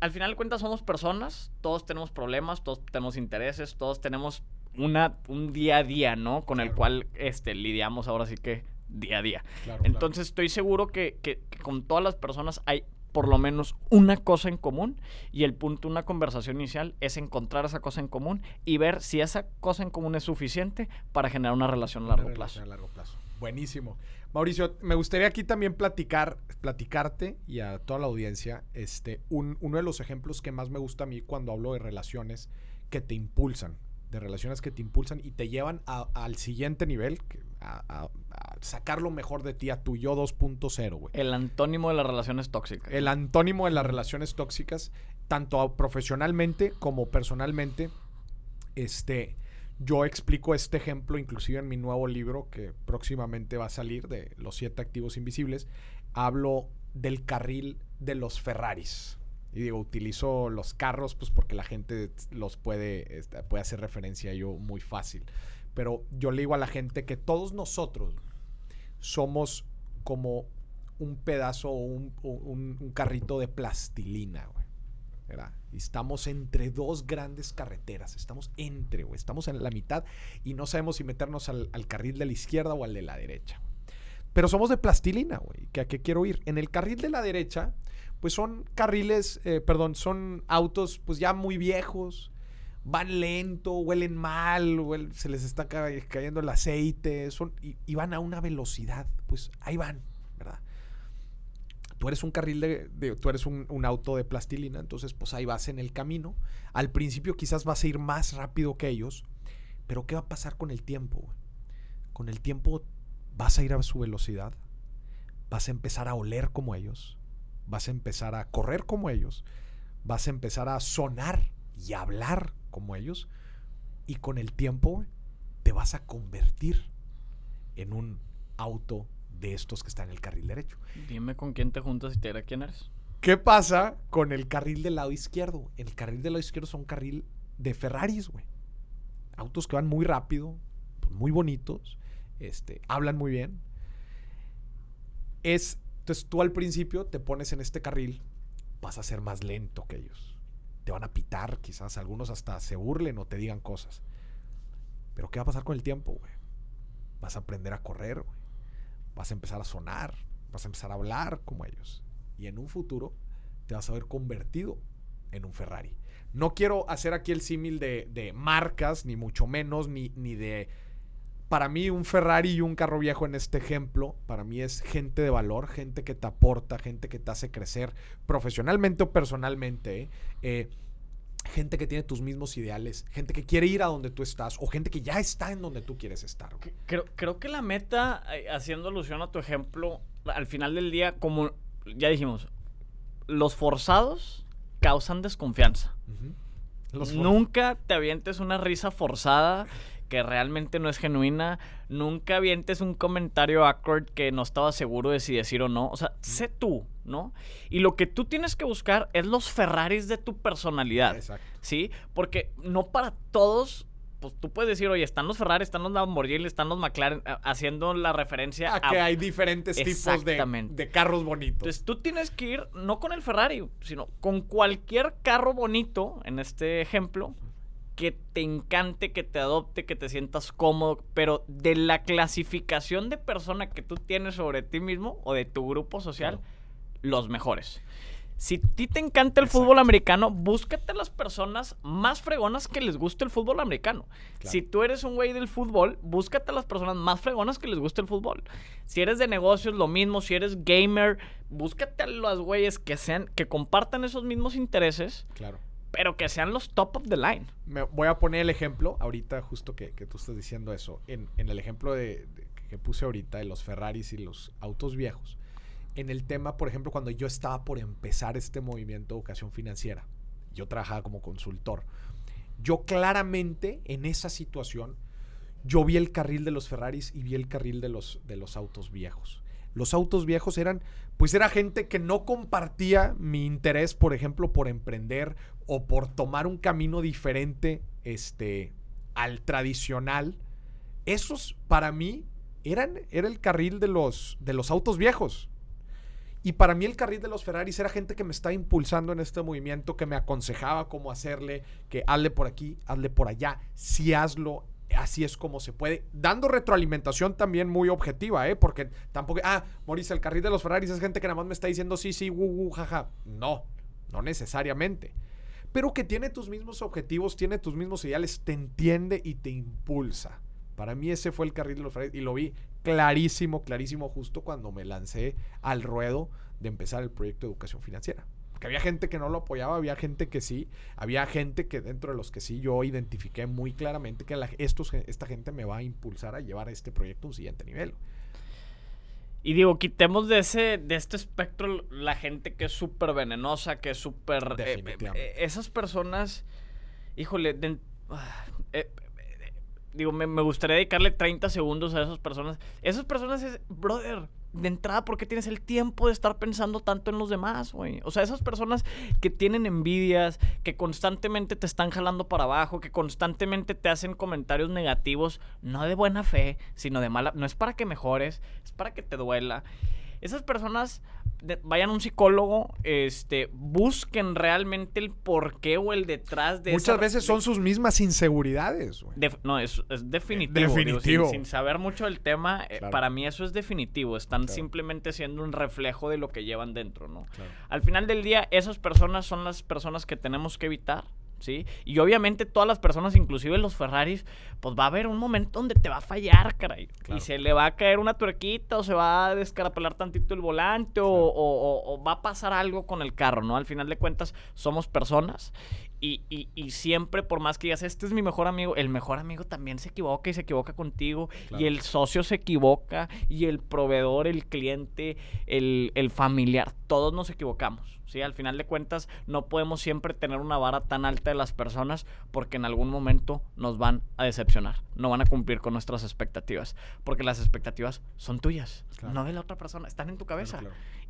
al final de cuentas somos personas, todos tenemos problemas, todos tenemos intereses, todos tenemos un día a día, ¿no? Con el cual este, lidiamos ahora sí que día a día. Entonces estoy seguro que, con todas las personas hay por lo menos una cosa en común y el punto, una conversación inicial, es encontrar esa cosa en común y ver si esa cosa en común es suficiente para generar una relación a largo plazo. largo plazo. Buenísimo. Mauricio, me gustaría aquí también platicar, platicarte y a toda la audiencia, este, un, uno de los ejemplos que más me gusta a mí cuando hablo de relaciones que te impulsan de relaciones que te impulsan y te llevan al siguiente nivel, a, sacar lo mejor de ti, a tu yo 2.0, güey. El antónimo de las relaciones tóxicas. El antónimo de las relaciones tóxicas, tanto profesionalmente como personalmente. Este, yo explico este ejemplo inclusive en mi nuevo libro que próximamente va a salir de Los siete activos invisibles. Hablo del carril de los Ferraris. Y digo, utilizo los carros pues porque la gente los puede, este, puede hacer referencia a ello muy fácil. Pero yo le digo a la gente que todos nosotros somos como un pedazo o un, carrito de plastilina, güey. estamos entre dos grandes carreteras. Estamos entre, güey. Estamos en la mitad y no sabemos si meternos al, carril de la izquierda o al de la derecha. Pero somos de plastilina, güey. ¿A qué quiero ir? En el carril de la derecha pues son carriles, eh, perdón, son autos pues ya muy viejos, van lento, huelen mal, se les está cayendo el aceite, son, y, van a una velocidad, pues ahí van, ¿verdad? Tú eres un carril de, tú eres un, auto de plastilina, entonces pues ahí vas en el camino. Al principio quizás vas a ir más rápido que ellos, pero ¿qué va a pasar con el tiempo? Con el tiempo vas a ir a su velocidad, vas a empezar a oler como ellos, vas a empezar a correr como ellos, vas a empezar a sonar y hablar como ellos, y con el tiempo te vas a convertir en un auto de estos que están en el carril derecho. Dime con quién te juntas y te dirá quién eres. ¿Qué pasa con el carril del lado izquierdo? El carril del lado izquierdo son carril de Ferraris, güey. Autos que van muy rápido, pues, muy bonitos, este, hablan muy bien. Es entonces tú al principio te pones en este carril, vas a ser más lento que ellos. Te van a pitar, quizás algunos hasta se burlen o te digan cosas. Pero ¿qué va a pasar con el tiempo, güey? Vas a aprender a correr, güey. Vas a empezar a sonar, vas a empezar a hablar como ellos. Y en un futuro te vas a ver convertido en un Ferrari. No quiero hacer aquí el símil de, de, marcas, ni mucho menos, ni, ni de para mí un Ferrari y un carro viejo en este ejemplo, para mí es gente de valor, gente que te aporta, gente que te hace crecer profesionalmente o personalmente. ¿eh? Eh, gente que tiene tus mismos ideales, gente que quiere ir a donde tú estás o gente que ya está en donde tú quieres estar. Creo, creo que la meta, eh, haciendo alusión a tu ejemplo, al final del día, como ya dijimos, los forzados causan desconfianza. Nunca te avientes una risa forzada que realmente no es genuina. Nunca vientes un comentario awkward que no estaba seguro de si decir o no. O sea, sé tú, ¿no? Y lo que tú tienes que buscar es los Ferraris de tu personalidad. Exacto. ¿Sí? Porque no para todos pues tú puedes decir, oye, están los Ferraris... están los Lamborghini, están los McLaren, eh, haciendo la referencia a... que hay diferentes tipos de, de, carros bonitos. Entonces tú tienes que ir no con el Ferrari, sino con cualquier carro bonito, en este ejemplo, que te encante, que te adopte, que te sientas cómodo, pero de la clasificación de persona que tú tienes sobre ti mismo o de tu grupo social, los mejores. Si a ti te encanta el fútbol americano, búscate las personas más fregonas que les guste el fútbol americano. Si tú eres un güey del fútbol, búscate las personas más fregonas que les guste el fútbol. Si eres de negocios, lo mismo. Si eres gamer, búscate a los güeyes que sean, que compartan esos mismos intereses. Claro pero que sean los top of the line. Me voy a poner el ejemplo, ahorita justo que, tú estás diciendo eso, en, en el ejemplo de, que puse ahorita de los Ferraris y los autos viejos. En el tema, por ejemplo, cuando yo estaba por empezar este movimiento de educación financiera, yo trabajaba como consultor. Yo claramente en esa situación, yo vi el carril de los Ferraris y vi el carril de los, de los autos viejos. Los autos viejos eran, pues era gente que no compartía mi interés, por ejemplo, por emprender, o por tomar un camino diferente este, al tradicional, esos para mí eran, era el carril de los, de los autos viejos. Y para mí el carril de los Ferraris era gente que me estaba impulsando en este movimiento, que me aconsejaba cómo hacerle, que hazle por aquí, hazle por allá, si hazlo, así es como se puede, dando retroalimentación también muy objetiva, ¿eh? Porque tampoco, ah, Morisa, el carril de los Ferraris es gente que nada más me está diciendo sí, sí, wu, wu, jaja. No, no necesariamente pero que tiene tus mismos objetivos, tiene tus mismos ideales, te entiende y te impulsa. Para mí ese fue el carril de los Fridays y lo vi clarísimo, clarísimo justo cuando me lancé al ruedo de empezar el proyecto de educación financiera. Porque había gente que no lo apoyaba, había gente que sí, había gente que dentro de los que sí yo identifiqué muy claramente que esta gente me va a impulsar a llevar este proyecto a un siguiente nivel. Y digo, quitemos de ese de este espectro la gente que es súper venenosa, que es súper... Eh, eh, esas personas, híjole, ah, eh, digo, me, me, gustaría dedicarle 30 segundos a esas personas. Esas personas es, brother, de entrada, ¿por qué tienes el tiempo de estar pensando tanto en los demás, güey? O sea, esas personas que tienen envidias, que constantemente te están jalando para abajo, que constantemente te hacen comentarios negativos, no de buena fe, sino de mala. No es para que mejores, es para que te duela. Esas personas vayan a un psicólogo, este, busquen realmente el porqué o el detrás de Muchas veces son sus mismas inseguridades. no, es, definitivo. sin, saber mucho del tema, eh, para mí eso es definitivo. Están simplemente siendo un reflejo de lo que llevan dentro, ¿no? Al final del día, esas personas son las personas que tenemos que evitar ¿sí? Y obviamente todas las personas, inclusive los Ferraris, pues va a haber un momento donde te va a fallar, caray. Y se le va a caer una tuerquita o se va a descarapelar tantito el volante o, va a pasar algo con el carro, ¿no? Al final de cuentas, somos personas y, siempre, por más que digas, este es mi mejor amigo, el mejor amigo también se equivoca y se equivoca contigo y el socio se equivoca y el proveedor, el cliente, el, el familiar todos nos equivocamos, ¿sí? Al final de cuentas, no podemos siempre tener una vara tan alta de las personas porque en algún momento nos van a decepcionar, no van a cumplir con nuestras expectativas, porque las expectativas son tuyas, no de la otra persona, están en tu cabeza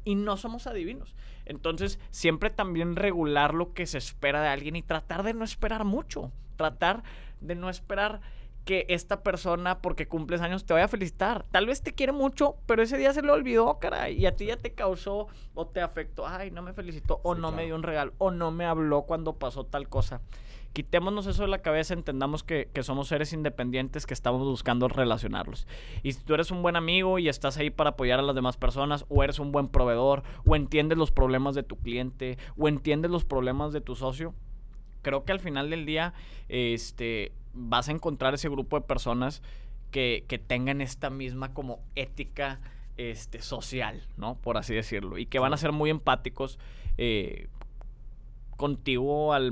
y no somos adivinos. Entonces, siempre también regular lo que se espera de alguien y tratar de no esperar mucho, tratar de no esperar que esta persona, porque cumples años, te vaya a felicitar. Tal vez te quiere mucho, pero ese día se lo olvidó, caray. Y a ti ya te causó o te afectó. Ay, no me felicitó, o no me dio un regalo, o no me habló cuando pasó tal cosa. Quitémonos eso de la cabeza, entendamos que, que somos seres independientes que estamos buscando relacionarlos. Y si tú eres un buen amigo y estás ahí para apoyar a las demás personas, o eres un buen proveedor, o entiendes los problemas de tu cliente, o entiendes los problemas de tu socio, creo que al final del día, este, vas a encontrar ese grupo de personas que, tengan esta misma como ética este, social, ¿no? Por así decirlo. Y que van a ser muy empáticos eh, contigo eh,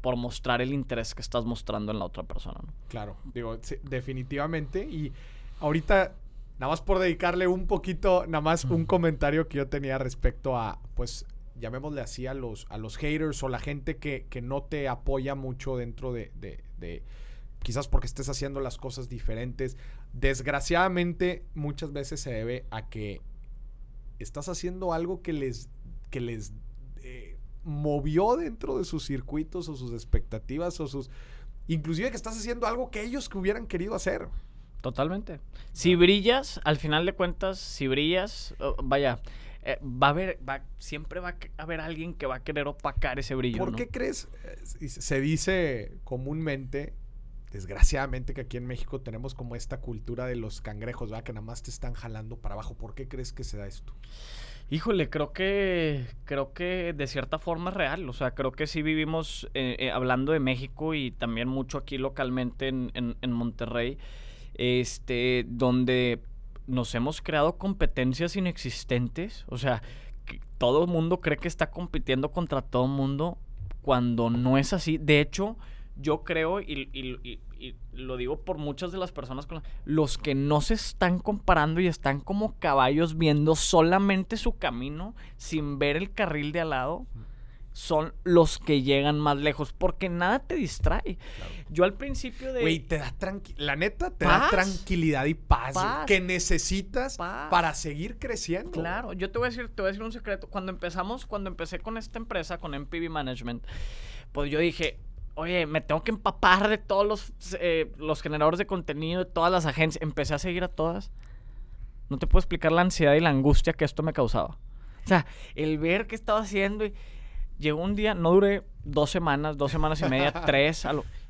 por mostrar el interés que estás mostrando en la otra persona, Claro, digo, definitivamente. Y ahorita Nada más por dedicarle un poquito, nada más un comentario que yo tenía respecto a, pues, llamémosle así a los, a los haters o la gente que, no te apoya mucho dentro de, de quizás porque estés haciendo las cosas diferentes. Desgraciadamente, muchas veces se debe a que estás haciendo algo que les, que les eh, movió dentro de sus circuitos o sus expectativas o sus... Inclusive que estás haciendo algo que ellos que hubieran querido hacer. Totalmente. Si brillas, al final de cuentas, si brillas, oh, vaya, eh, va a haber, va, siempre va a haber alguien que va a querer opacar ese brillo. ¿Por qué crees? Eh, se dice comúnmente, desgraciadamente, que aquí en México tenemos como esta cultura de los cangrejos, ¿verdad? Que nada más te están jalando para abajo. ¿Por qué crees que se da esto? Híjole, creo que, creo que de cierta forma es real. O sea, creo que sí vivimos eh, hablando de México y también mucho aquí localmente en, en Monterrey, este, donde nos hemos creado competencias inexistentes. O sea, todo el mundo cree que está compitiendo contra todo el mundo cuando no es así. De hecho, yo creo, y, lo digo por muchas de las personas, con los que no se están comparando y están como caballos viendo solamente su camino sin ver el carril de al lado son los que llegan más lejos, porque nada te distrae. Yo al principio de... Güey, te da tranquilidad, la neta, te da tranquilidad y paz, que necesitas para seguir creciendo. Claro, yo te voy a decir, un secreto. Cuando empezamos, cuando empecé con esta empresa, con MPB Management, pues yo dije, oye, me tengo que empapar de todos los, eh, los generadores de contenido, de todas las agencias. Empecé a seguir a todas. No te puedo explicar la ansiedad y la angustia que esto me causaba. O sea, el ver qué estaba haciendo y llegó un día, no duré dos semanas, dos semanas y media, tres.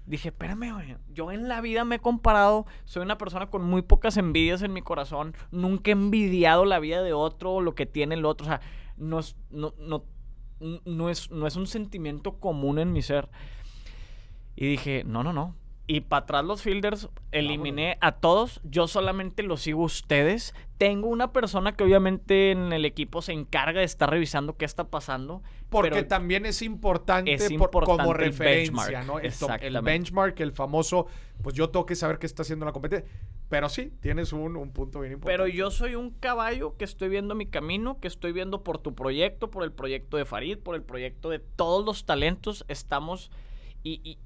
dije, espérame, yo en la vida me he comparado, soy una persona con muy pocas envidias en mi corazón, nunca he envidiado la vida de otro o lo que tiene el otro. O sea, no es, no, no es, no es un sentimiento común en mi ser. Y dije, no, no, no, y para atrás los fielders eliminé a todos. Yo solamente los sigo ustedes. Tengo una persona que obviamente en el equipo se encarga de estar revisando qué está pasando. Porque también es importante, como referencia, El, benchmark, el famoso, pues yo tengo que saber qué está haciendo la competencia. Pero sí, tienes un, un punto bien importante. Pero yo soy un caballo que estoy viendo mi camino, que estoy viendo por tu proyecto, por el proyecto de Farid, por el proyecto de todos los talentos. Estamos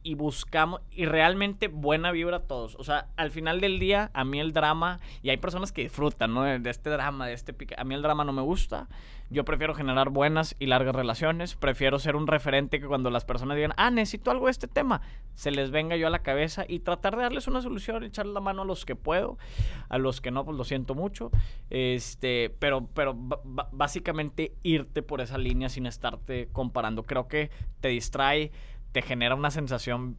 y, buscamos, y realmente buena vibra a todos. O sea, al final del día, a mí el drama, y hay personas que disfrutan, ¿no? De este drama, de este A mí el drama no me gusta. Yo prefiero generar buenas y largas relaciones. Prefiero ser un referente que cuando las personas digan, ah, necesito algo de este tema, se les venga yo a la cabeza y tratar de darles una solución, echar la mano a los que puedo, a los que no, pues lo siento mucho. Este, pero, pero básicamente irte por esa línea sin estarte comparando. Creo que te distrae te genera una sensación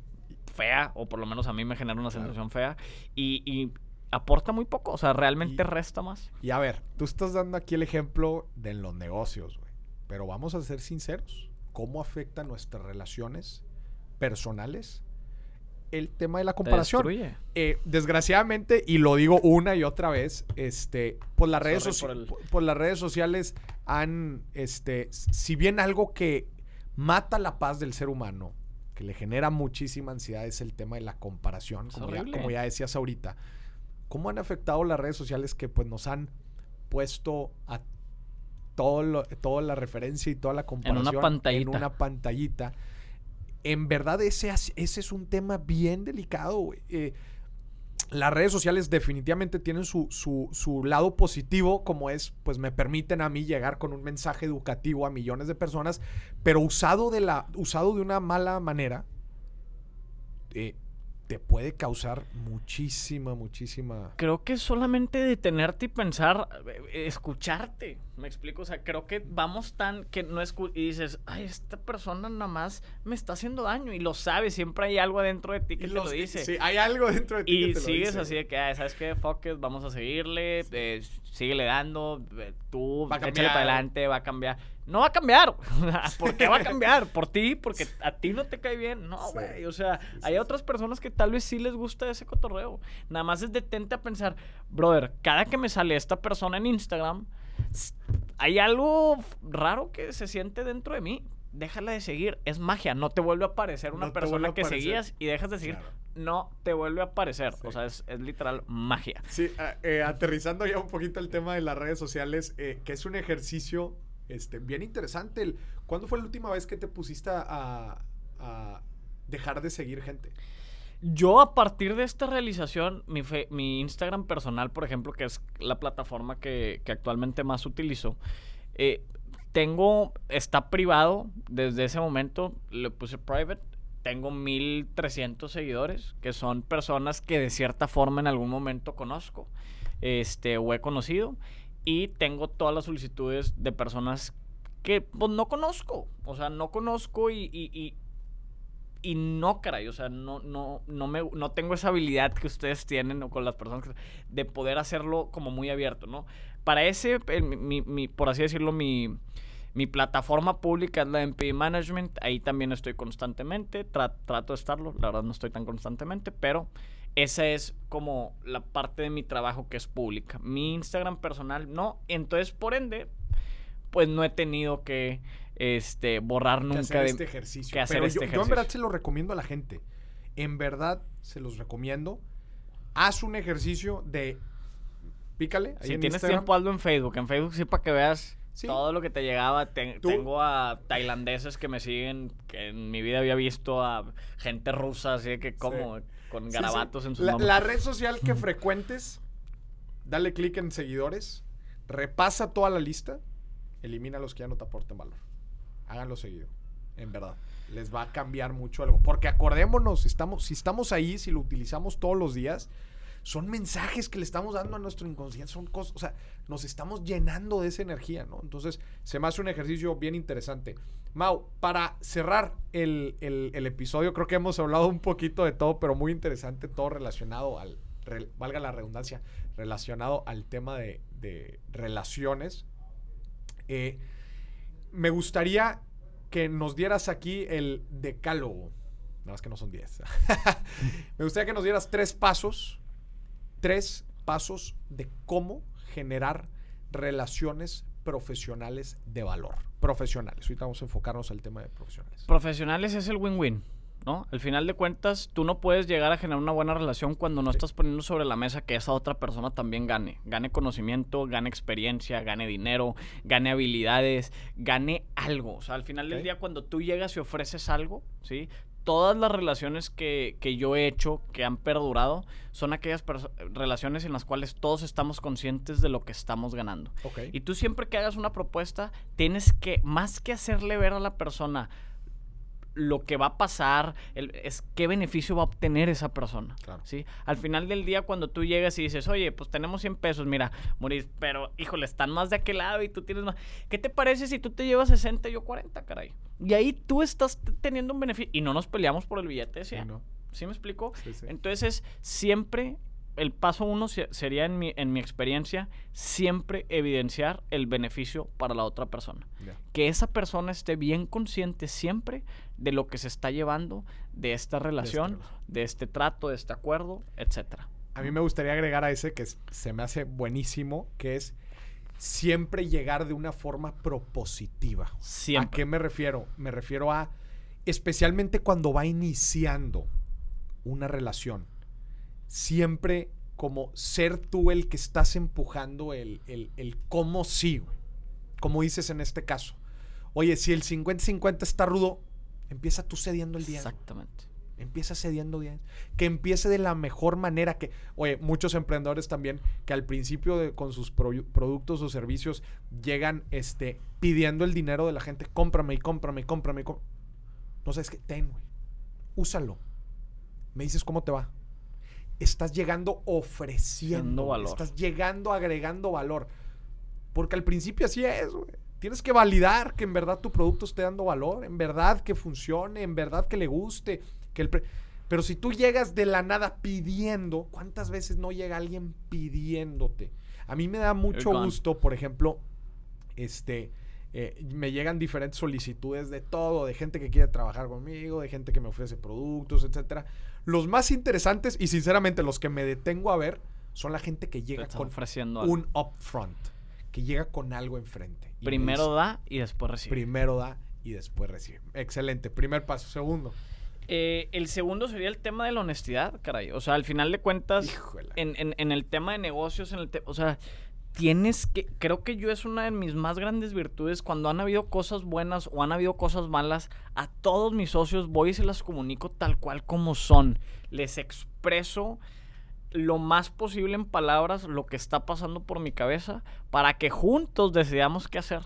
fea, o por lo menos a mí me genera una sensación fea, y, aporta muy poco, o sea, realmente resta más. Y a ver, tú estás dando aquí el ejemplo de los negocios, güey, pero vamos a ser sinceros, ¿cómo afecta nuestras relaciones personales el tema de la comparación. Eh, desgraciadamente, y lo digo una y otra vez, este, por pues las redes, pues las redes sociales han, este, si bien algo que mata la paz del ser humano que le genera muchísima ansiedad es el tema de la comparación, como ya, decías ahorita. ¿Cómo han afectado las redes sociales que pues nos han puesto a todo toda la referencia y toda la comparación en una pantallita? En verdad ese, ese es un tema bien delicado. Eh, las redes sociales definitivamente tienen su, su, lado positivo, como es, pues me permiten a mí llegar con un mensaje educativo a millones de personas, pero usado de, la, usado de una mala manera, eh, te puede causar muchísima, muchísima. Creo que solamente detenerte y pensar, eh, escucharte, me explico, o sea, creo que vamos tan que no escuchas y dices, ay, esta persona nada más me está haciendo daño y lo sabes, siempre hay algo dentro de ti que te lo dice. Sí, hay algo dentro de ti. Y que te sigues lo dice. así de que, ¿sabes qué? Fuck vamos a seguirle, eh, síguele dando, eh, tú, échale para adelante, va a cambiar. No va a cambiar. ¿Por qué va a cambiar? ¿Por ti? ¿Porque a ti no te cae bien? No, güey. o sea, hay otras personas que tal vez sí les gusta ese cotorreo. Nada más es detente a pensar, brother, cada que me sale esta persona en Instagram, hay algo raro que se siente dentro de mí. Déjala de seguir. Es magia. No te vuelve a aparecer una persona que seguías y dejas de seguir. No te vuelve a aparecer. O sea, es, literal magia. Sí, ah, eh, aterrizando ya un poquito el tema de las redes sociales, eh, que es un ejercicio este, bien interesante. ¿Cuándo fue la última vez que te pusiste a, dejar de seguir gente? Yo a partir de esta realización, mi, Instagram personal, por ejemplo, que es la plataforma que, actualmente más utilizo, eh, tengo, está privado desde ese momento, le puse private, tengo 1300 seguidores, que son personas que de cierta forma en algún momento conozco, este, o he conocido y tengo todas las solicitudes de personas que pues, no conozco. O sea, no conozco y, y, y, no, caray. O sea, no, no, no, me, no tengo esa habilidad que ustedes tienen o con las personas de poder hacerlo como muy abierto, ¿no? Para ese, por así decirlo, mi, plataforma pública es la de Management. Ahí también estoy constantemente. trato de estarlo. La verdad, no estoy tan constantemente, pero esa es como la parte de mi trabajo que es pública. Mi Instagram personal no. Entonces, por ende, pues no he tenido que este, borrar nunca de, ejercicio. hacer este ejercicio. Este yo en verdad se lo recomiendo a la gente. En verdad se los recomiendo. Haz un ejercicio de pícale. si tienes tiempo, hazlo en Facebook. En Facebook sí para que veas todo lo que te llegaba. tengo a tailandeses que me siguen, que en mi vida había visto a gente rusa, así que como con garabatos en su la, La red social que frecuentes, dale clic en seguidores, repasa toda la lista, elimina los que ya no te aporten valor. Háganlo seguido, en verdad. Les va a cambiar mucho algo. Porque acordémonos, estamos, si estamos ahí, si lo utilizamos todos los días, son mensajes que le estamos dando a nuestro inconsciente, son cosas, o sea, nos estamos llenando de esa energía, ¿no? Entonces, se me hace un ejercicio bien interesante. Mau, para cerrar el, episodio, creo que hemos hablado un poquito de todo, pero muy interesante, todo relacionado al, valga la redundancia, relacionado al tema de, relaciones. Eh, me gustaría que nos dieras aquí el decálogo. Nada más que no son 10. me gustaría que nos dieras tres pasos tres pasos de cómo generar relaciones profesionales de valor. Profesionales. Ahorita vamos a enfocarnos al tema de profesionales. Profesionales es el win-win, ¿no? Al final de cuentas, tú no puedes llegar a generar una buena relación cuando no estás poniendo sobre la mesa que esa otra persona también gane. Gane conocimiento, gane experiencia, gane dinero, gane habilidades, gane algo. O sea, al final del día, cuando tú llegas y ofreces algo, ¿sí? todas las relaciones que, yo he hecho, que han perdurado, son aquellas relaciones en las cuales todos estamos conscientes de lo que estamos ganando. Y tú siempre que hagas una propuesta, tienes que, más que hacerle ver a la persona, lo que va a pasar, es qué beneficio va a obtener esa persona. Claro. ¿sí? Al final del día, cuando tú llegas y dices, oye, pues tenemos 100 pesos, mira, morís, pero híjole, están más de aquel lado y tú tienes más. ¿Qué te parece si tú te llevas 60 y yo 40, caray? Y ahí tú estás teniendo un beneficio. Y no nos peleamos por el billete, ¿sí? No. ¿Sí me explico? Entonces, siempre el paso uno sería, en mi, experiencia, siempre evidenciar el beneficio para la otra persona. Que esa persona esté bien consciente siempre de lo que se está llevando de esta este relación, de, este, trato, de este acuerdo, etcétera. A mí me gustaría agregar a ese que se me hace buenísimo, que es siempre llegar de una forma propositiva. ¿A qué me refiero? Me refiero a, especialmente cuando va iniciando una relación siempre como ser tú el que estás empujando el, el, cómo sí, Como dices en este caso. Oye, si el 50-50 está rudo, empieza tú cediendo el día. Exactamente. Empieza cediendo bien. Que empiece de la mejor manera. Que, oye, muchos emprendedores también que al principio con sus productos o servicios llegan este, pidiendo el dinero de la gente. Cómprame y cómprame y cómprame No sabes qué, ten, güey. Úsalo. Me dices cómo te va estás llegando ofreciendo, valor. estás llegando agregando valor. Porque al principio así es, Tienes que validar que en verdad tu producto esté dando valor, en verdad que funcione, en verdad que le guste, que pero si tú llegas de la nada pidiendo, ¿cuántas veces no llega alguien pidiéndote? A mí me da mucho gusto, por ejemplo, este, eh, me llegan diferentes solicitudes de todo, de gente que quiere trabajar conmigo, de gente que me ofrece productos, etcétera. Los más interesantes y sinceramente los que me detengo a ver son la gente que llega con un upfront, que llega con algo enfrente. Primero da y después recibe. Primero da y después recibe. Excelente, primer paso. Segundo. Eh, el segundo sería el tema de la honestidad, caray. O sea, al final de cuentas, en, el tema de negocios, en el o sea, tienes que, creo que yo es una de mis más grandes virtudes, cuando han habido cosas buenas o han habido cosas malas, a todos mis socios voy y se las comunico tal cual como son, les expreso lo más posible en palabras lo que está pasando por mi cabeza para que juntos decidamos qué hacer.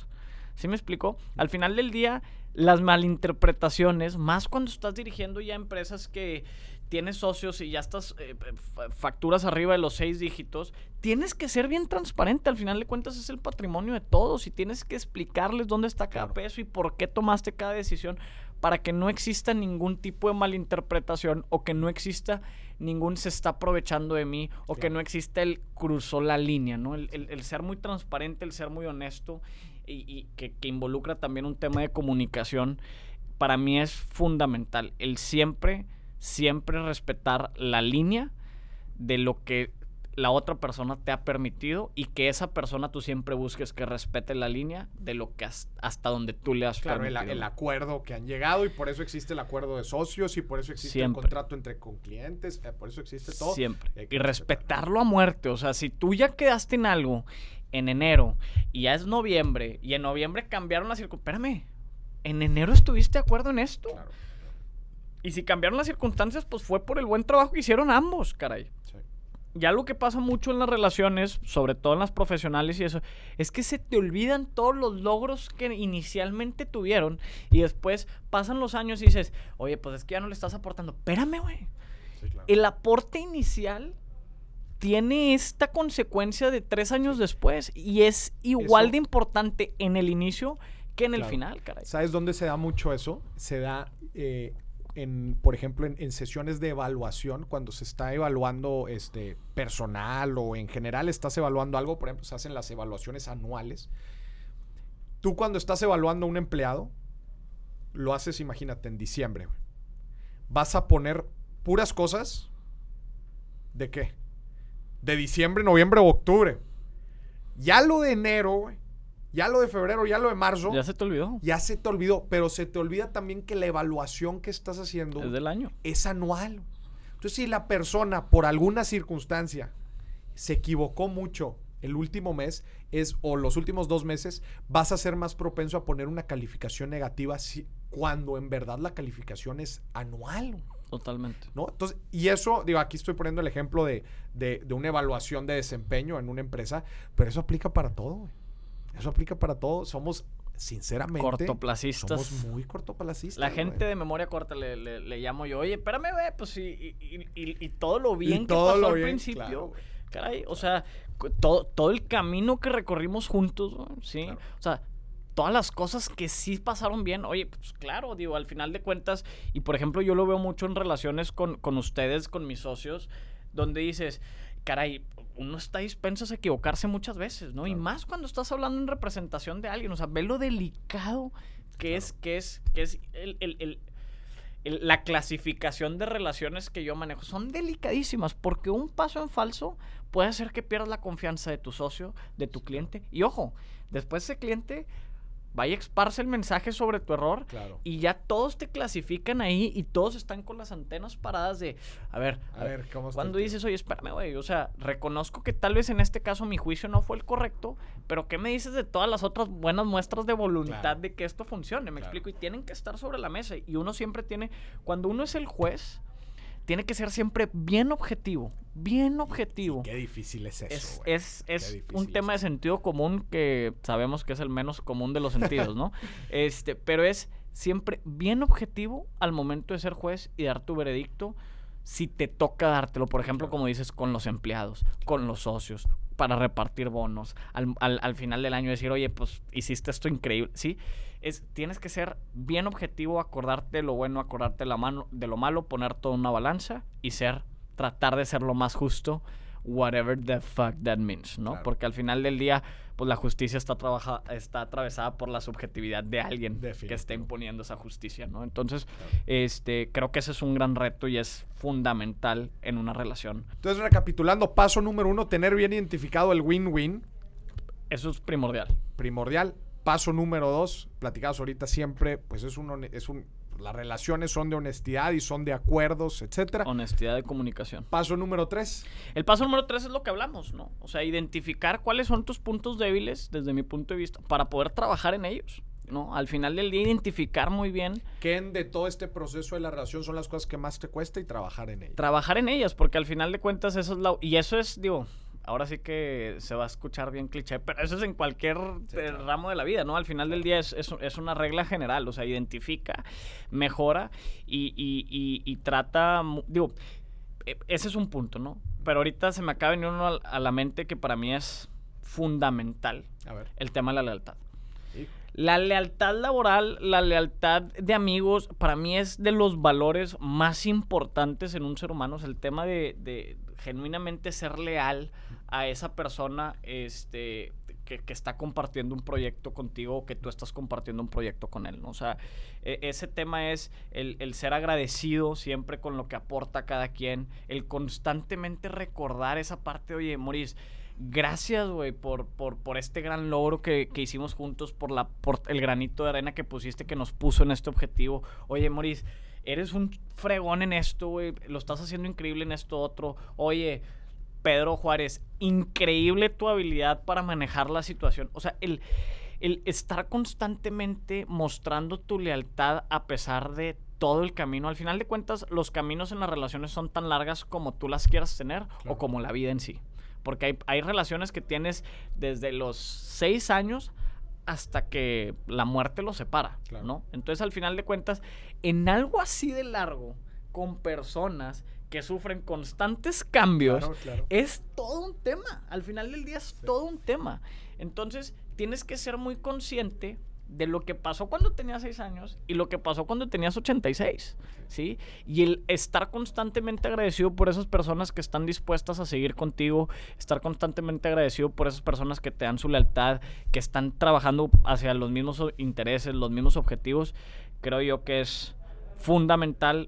¿Sí me explico? Al final del día, las malinterpretaciones, más cuando estás dirigiendo ya empresas que tienes socios y ya estás eh, eh, facturas arriba de los seis dígitos, tienes que ser bien transparente. Al final de cuentas es el patrimonio de todos y tienes que explicarles dónde está cada peso y por qué tomaste cada decisión para que no exista ningún tipo de malinterpretación o que no exista ningún se está aprovechando de mí o que no exista el cruzó la línea, ¿no? el ser muy transparente, el ser muy honesto y, que, involucra también un tema de comunicación, para mí es fundamental. El siempre, siempre respetar la línea de lo que la otra persona te ha permitido y que esa persona tú siempre busques que respete la línea de lo que hasta donde tú le has claro, permitido. Claro, el, acuerdo que han llegado y por eso existe el acuerdo de socios y por eso existe el contrato entre con clientes, eh, por eso existe todo. Siempre. Eh, y respetarlo a muerte, o sea, si tú ya quedaste en algo en enero y ya es noviembre y en noviembre cambiaron las circunstancias. Espérame, ¿en enero estuviste de acuerdo en esto? Y si cambiaron las circunstancias, pues fue por el buen trabajo que hicieron ambos, caray. Ya lo que pasa mucho en las relaciones, sobre todo en las profesionales y eso, es que se te olvidan todos los logros que inicialmente tuvieron y después pasan los años y dices, oye, pues es que ya no le estás aportando. Espérame, güey. El aporte inicial tiene esta consecuencia de tres años después y es igual de importante en el inicio que en el final, caray. ¿Sabes dónde se da mucho eso? Se da, eh, en, por ejemplo, en, sesiones de evaluación, cuando se está evaluando este, personal o en general estás evaluando algo, por ejemplo, se hacen las evaluaciones anuales. Tú cuando estás evaluando a un empleado, lo haces, imagínate, en diciembre. Vas a poner puras cosas de qué? de diciembre, noviembre o octubre. Ya lo de enero, ya lo de febrero, ya lo de marzo. Ya se te olvidó. Ya se te olvidó, pero se te olvida también que la evaluación que estás haciendo es del año. Es anual. Entonces, si la persona por alguna circunstancia se equivocó mucho el último mes es o los últimos dos meses vas a ser más propenso a poner una calificación negativa si, cuando en verdad la calificación es anual. Totalmente. ¿No? Entonces, y eso, digo, aquí estoy poniendo el ejemplo de, una evaluación de desempeño en una empresa, pero eso aplica para todo, Eso aplica para todo. Somos, sinceramente. Cortoplacistas. Somos muy cortoplacistas. La gente de memoria corta le, le, llamo yo, oye, espérame, güey, pues y, y, y, todo lo bien que pasó al principio. Caray, o sea, todo, todo el camino que recorrimos juntos, ¿sí? O sea, todas las cosas que sí pasaron bien, oye, pues claro, digo, al final de cuentas, y por ejemplo yo lo veo mucho en relaciones con, ustedes, con mis socios, donde dices, caray, uno está dispenso a equivocarse muchas veces, ¿no? Y más cuando estás hablando en representación de alguien, o sea, ve lo delicado que es, que es, que es el, el, el la clasificación de relaciones que yo manejo son delicadísimas porque un paso en falso puede hacer que pierdas la confianza de tu socio, de tu cliente. Y ojo, después ese cliente vaya exparse el mensaje sobre tu error claro. y ya todos te clasifican ahí y todos están con las antenas paradas de, a ver, a, ver, cuando dices, oye, espérame, güey, o sea, reconozco que tal vez en este caso mi juicio no fue el correcto, pero ¿qué me dices de todas las otras buenas muestras de voluntad de que esto funcione? Me explico, y tienen que estar sobre la mesa y uno siempre tiene, cuando uno es el juez, tiene que ser siempre bien objetivo, bien objetivo. Qué difícil es eso. Es, un tema de sentido común que sabemos que es el menos común de los sentidos, ¿no? este, pero es siempre bien objetivo al momento de ser juez y dar tu veredicto si te toca dártelo, por ejemplo, como dices, con los empleados, con los socios, para repartir bonos. Al, final del año decir, oye, pues hiciste esto increíble. Sí, es, tienes que ser bien objetivo, acordarte lo bueno, acordarte la mano, de lo malo, poner toda una balanza y ser, tratar de ser lo más justo whatever the fuck that means, ¿no? Porque al final del día, pues la justicia está, trabaja, está atravesada por la subjetividad de alguien que está imponiendo esa justicia, ¿no? Entonces, este, creo que ese es un gran reto y es fundamental en una relación. Entonces, recapitulando, paso número uno, tener bien identificado el win-win. Eso es primordial. Primordial. Paso número dos, platicados ahorita siempre, pues es, es un las relaciones son de honestidad y son de acuerdos, etcétera. Honestidad de comunicación. Paso número tres. El paso número tres es lo que hablamos, ¿no? O sea, identificar cuáles son tus puntos débiles desde mi punto de vista para poder trabajar en ellos. ¿no? Al final del día, identificar muy bien. ¿Qué de todo este proceso de la relación son las cosas que más te cuesta y trabajar en ellas? Trabajar en ellas, porque al final de cuentas eso es la... Y eso es, digo, ahora sí que se va a escuchar bien cliché, pero eso es en cualquier eh, ramo de la vida, ¿no? Al final del día es, es, una regla general, o sea, identifica, mejora y, trata, digo, e, ese es un punto, ¿no? Pero ahorita se me acaba de uno a, la mente que para mí es fundamental, el tema de la lealtad. La lealtad laboral, la lealtad de amigos, para mí es de los valores más importantes en un ser humano. es el tema de genuinamente ser leal a esa persona este, que, está compartiendo un proyecto contigo o que tú estás compartiendo un proyecto con él. ¿no? O sea, e, ese tema es el, ser agradecido siempre con lo que aporta cada quien, el constantemente recordar esa parte, oye, Moris. Gracias, güey, por, por, por, este gran logro que, hicimos juntos, por, la, por el granito de arena que pusiste, que nos puso en este objetivo. Oye, Moris, eres un fregón en esto, güey, lo estás haciendo increíble en esto otro. Oye, Pedro Juárez. Increíble tu habilidad para manejar la situación. O sea, el, estar constantemente mostrando tu lealtad a pesar de todo el camino. Al final de cuentas, los caminos en las relaciones son tan largas como tú las quieras tener o como la vida en sí. Porque hay, relaciones que tienes desde los seis años hasta que la muerte los separa, ¿no? Entonces, al final de cuentas, en algo así de largo, con personas que sufren constantes cambios, es todo un tema. Al final del día es todo un tema. Entonces, tienes que ser muy consciente de lo que pasó cuando tenías 6 años y lo que pasó cuando tenías 86, ¿sí? Y el estar constantemente agradecido por esas personas que están dispuestas a seguir contigo, estar constantemente agradecido por esas personas que te dan su lealtad, que están trabajando hacia los mismos intereses, los mismos objetivos, creo yo que es fundamental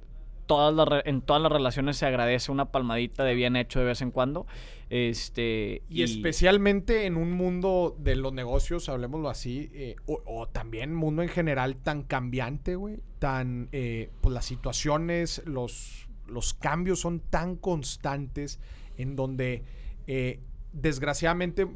en todas las relaciones se agradece una palmadita de bien hecho de vez en cuando. Este, y, especialmente en un mundo de los negocios, hablemoslo así, eh, o, también mundo en general tan cambiante, güey, tan, eh, pues las situaciones, los, los cambios son tan constantes en donde eh, desgraciadamente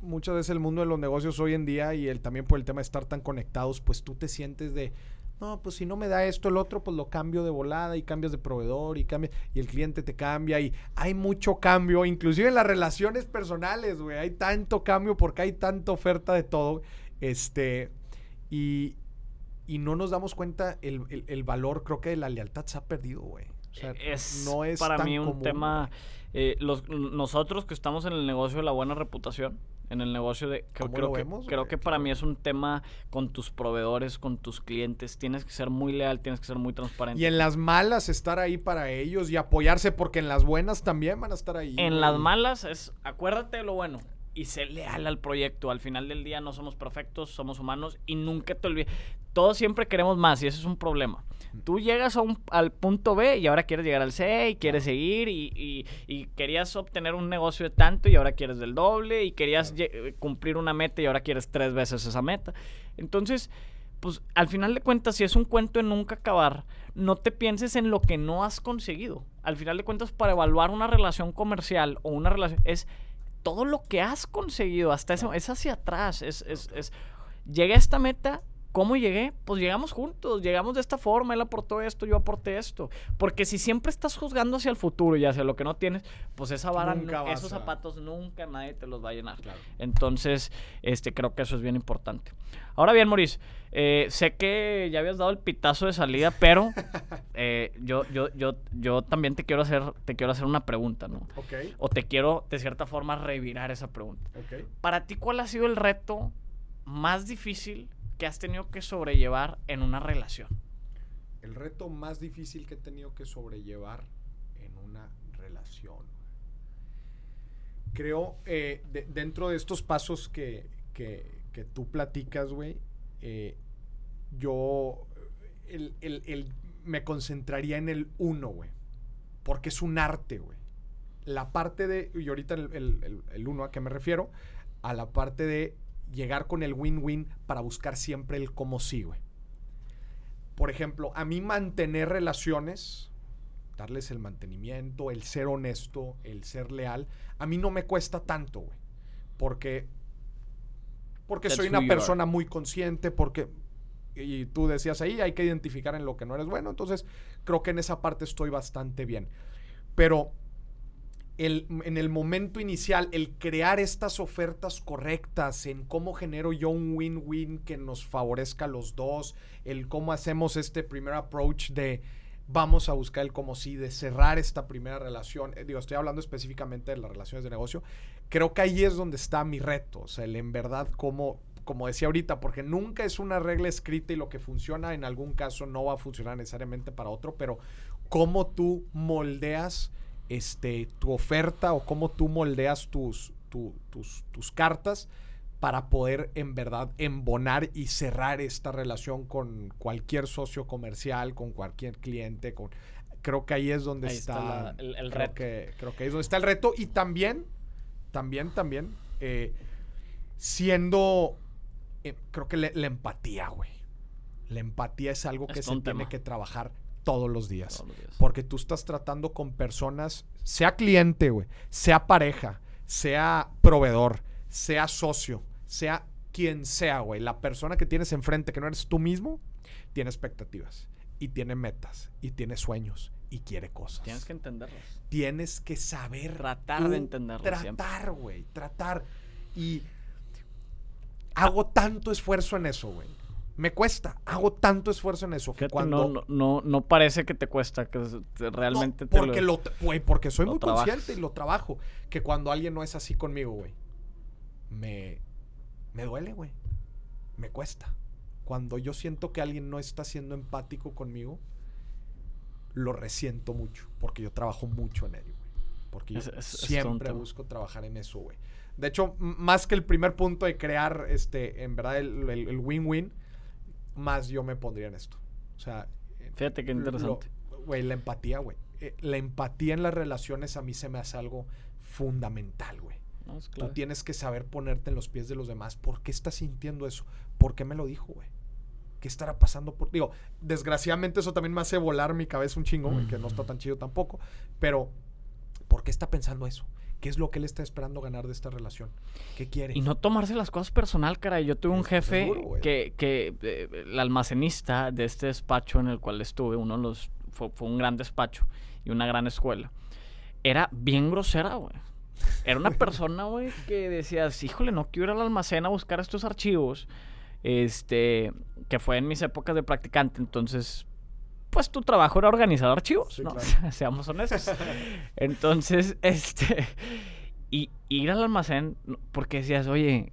muchas veces el mundo de los negocios hoy en día y el, también por el tema de estar tan conectados, pues tú te sientes de no, pues si no me da esto, el otro, pues lo cambio de volada y cambias de proveedor y cambias, y el cliente te cambia y hay mucho cambio, inclusive en las relaciones personales, güey, hay tanto cambio porque hay tanta oferta de todo, este, y, y no nos damos cuenta el, valor, creo que de la lealtad se ha perdido, güey. O sea, eh, no es para mí un tema, eh, nosotros que estamos en el negocio de la buena reputación, en el negocio de creo, que creo que para mí es un tema con tus proveedores, con tus clientes, tienes que ser muy leal, tienes que ser muy transparente. Y en las malas estar ahí para ellos y apoyarse porque en las buenas también van a estar ahí. En las malas es acuérdate de lo bueno y sé leal al proyecto. Al final del día no somos perfectos, somos humanos y nunca te olvides. Todos siempre queremos más y ese es un problema. Tú llegas a un, al punto B y ahora quieres llegar al C y quieres seguir y, querías obtener un negocio de tanto y ahora quieres del doble y querías cumplir una meta y ahora quieres tres veces esa meta. Entonces, pues al final de cuentas, si es un cuento de nunca acabar, no te pienses en lo que no has conseguido. Al final de cuentas, para evaluar una relación comercial o una relación, es todo lo que has conseguido hasta eso, es hacia atrás, es, es llega a esta meta ¿Cómo llegué? Pues llegamos juntos, llegamos de esta forma, él aportó esto, yo aporté esto. Porque si siempre estás juzgando hacia el futuro y hacia lo que no tienes, pues esa vara, esos zapatos nunca nadie te los va a llenar. Entonces, este, creo que eso es bien importante. Ahora bien, Maurice, eh, sé que ya habías dado el pitazo de salida, pero eh, yo, yo, yo, yo también te quiero hacer, te quiero hacer una pregunta, ¿no? O te quiero, de cierta forma, revirar esa pregunta. Para ti, ¿cuál ha sido el reto más difícil? que has tenido que sobrellevar en una relación? El reto más difícil que he tenido que sobrellevar en una relación. Creo, eh, dentro de estos pasos que, tú platicas, güey, eh, yo el, me concentraría en el uno, güey. Porque es un arte, güey. La parte de, y ahorita el, el uno, ¿a qué me refiero? A la parte de llegar con el win-win para buscar siempre el cómo sí, Por ejemplo, a mí mantener relaciones, darles el mantenimiento, el ser honesto, el ser leal, a mí no me cuesta tanto, güey. Porque, porque soy una persona muy consciente, porque, y tú decías ahí, hay que identificar en lo que no eres bueno. Entonces, creo que en esa parte estoy bastante bien. Pero en el momento inicial, el crear estas ofertas correctas, en cómo genero yo un win-win que nos favorezca a los dos, el cómo hacemos este primer approach de vamos a buscar el como si, de cerrar esta primera relación. Eh, digo, estoy hablando específicamente de las relaciones de negocio. Creo que ahí es donde está mi reto, o sea, en verdad cómo, como decía ahorita, porque nunca es una regla escrita y lo que funciona en algún caso no va a funcionar necesariamente para otro, pero cómo tú moldeas este, tu oferta o cómo tú moldeas tus, tus, tus cartas para poder en verdad embonar y cerrar esta relación con cualquier socio comercial, con cualquier cliente, con creo que ahí es donde está, el, reto. creo que ahí está el reto. Y también, también, también, eh, siendo, eh, creo que la empatía, güey. La empatía es algo que se tiene que trabajar todos los días. Porque tú estás tratando con personas, sea cliente, güey, sea pareja, sea proveedor, sea socio, sea quien sea, güey. La persona que tienes enfrente, que no eres tú mismo, tiene expectativas y tiene metas y tiene sueños y quiere cosas. Tienes que entenderlo. Tienes que saber. Tratar de entenderlas. Tratar, güey. Tratar. Y hago tanto esfuerzo en eso, güey me cuesta. Hago tanto esfuerzo en eso. que cuando... no, no, parece que te cuesta, que realmente porque te lo... porque soy muy consciente y lo trabajo. Que cuando alguien no es así conmigo, güey, me, me duele, güey. Me cuesta. Cuando yo siento que alguien no está siendo empático conmigo, lo resiento mucho, porque yo trabajo mucho en ello, güey. Porque yo siempre busco trabajar en eso, güey. De hecho, más que el primer punto de crear, este, en verdad, el win-win, más yo me pondría en esto. O sea. Eh, Fíjate que interesante. Güey, la empatía, güey. Eh, la empatía en las relaciones a mí se me hace algo fundamental, güey. Tú tienes que saber ponerte en los pies de los demás. ¿Por qué estás sintiendo eso? ¿Por qué me lo dijo, güey? ¿Qué estará pasando por.? Digo, desgraciadamente eso también me hace volar mi cabeza un chingo, que no está tan chido tampoco. Pero, ¿por qué está pensando eso? es lo que él está esperando ganar de esta relación? ¿Qué quiere? Y no tomarse las cosas personal, cara Yo tuve un jefe que, eh, el almacenista de este despacho en el cual estuve, uno los, fue, un gran despacho y una gran escuela, era bien grosera, güey. Era una persona, güey, que decías, híjole, no quiero ir al almacén a buscar estos archivos. Este, que fue en mis épocas de practicante, entonces pues tu trabajo era organizar archivos... Seamos honestos. Entonces, este, y, ir al almacén, porque decías, oye,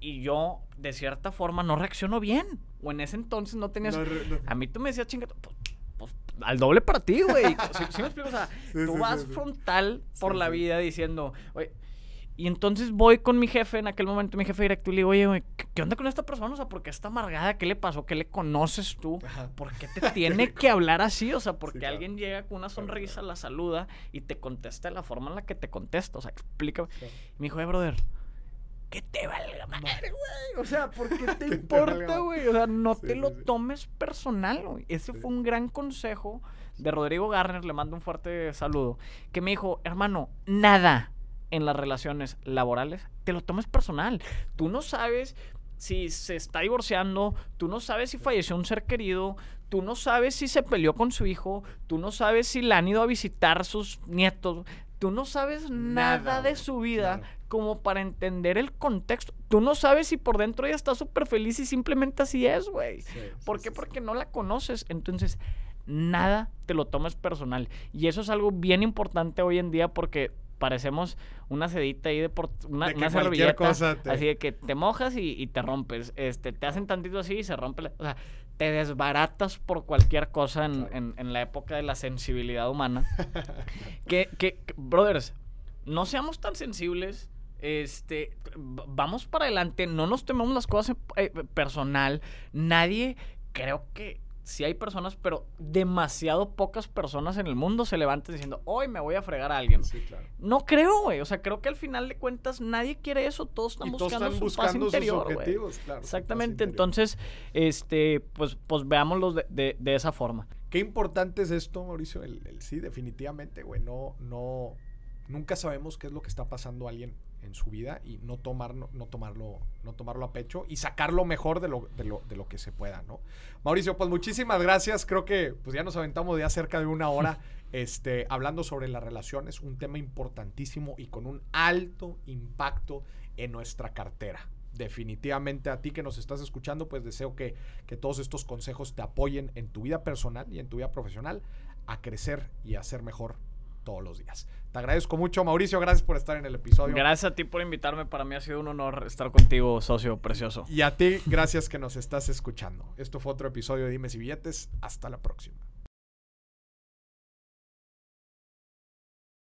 y yo de cierta forma no reacciono bien. O en ese entonces no tenías... A mí tú me decías, chingado, pues, pues, al doble para ti, güey. ¿Sí, me explico? O sea, tú vas frontal por la vida diciendo, oye y entonces voy con mi jefe, en aquel momento mi jefe directo, y le digo, oye, güey, ¿qué onda con esta persona? O sea, ¿por qué está amargada? ¿Qué le pasó? ¿Qué le conoces tú? ¿Por qué te tiene que hablar así? O sea, porque qué alguien llega con una sonrisa, la saluda y te contesta de la forma en la que te contesta. O sea, explícame. Y me dijo, eh, brother, ¿qué te valga madre, güey? O sea, ¿por qué te importa, güey? O sea, no te lo tomes personal, güey. Ese fue un gran consejo de Rodrigo Garner, le mando un fuerte saludo, que me dijo, hermano, nada en las relaciones laborales, te lo tomes personal. Tú no sabes si se está divorciando, tú no sabes si falleció un ser querido, tú no sabes si se peleó con su hijo, tú no sabes si la han ido a visitar sus nietos, tú no sabes nada, de su vida como para entender el contexto. Tú no sabes si por dentro ella está súper feliz y simplemente así es, güey. ¿Por qué? Porque no la conoces. Entonces, nada te lo tomas personal. Y eso es algo bien importante hoy en día porque parecemos una sedita ahí de por, una, servilleta. Así de que te mojas y, te rompes. Este, te hacen tantito así y se rompe. o sea, te desbaratas por cualquier cosa en, la época de la sensibilidad humana. que, que, brothers, no seamos tan sensibles este, vamos para adelante, no nos tememos las cosas eh, personal, nadie creo que si hay personas, pero demasiado pocas personas en el mundo se levantan diciendo, hoy me voy a fregar a alguien. No creo, güey. O sea, creo que al final de cuentas nadie quiere eso. Todos están buscando, sus objetivos, claro, Exactamente. Entonces, este, pues, pues veámoslos de, de, esa forma. Qué importante es esto, Mauricio. El, sí, definitivamente, güey. No, no. Nunca sabemos qué es lo que está pasando alguien en su vida y no, no, tomarlo, no tomarlo a pecho y sacarlo mejor de lo, de lo, de, lo, que se pueda, ¿no? Mauricio, pues muchísimas gracias. Creo que pues ya nos aventamos ya cerca de una hora este, hablando sobre las relaciones, un tema importantísimo y con un alto impacto en nuestra cartera definitivamente a ti que nos estás escuchando, pues deseo que, que, todos estos consejos te apoyen en tu vida personal y en tu vida profesional a crecer y a ser mejor todos los días. Te agradezco mucho, Mauricio, gracias por estar en el episodio. Gracias a ti por invitarme, para mí ha sido un honor estar contigo, socio precioso. Y a ti, gracias que nos estás escuchando. Esto fue otro episodio de Dimes y Billetes, hasta la próxima.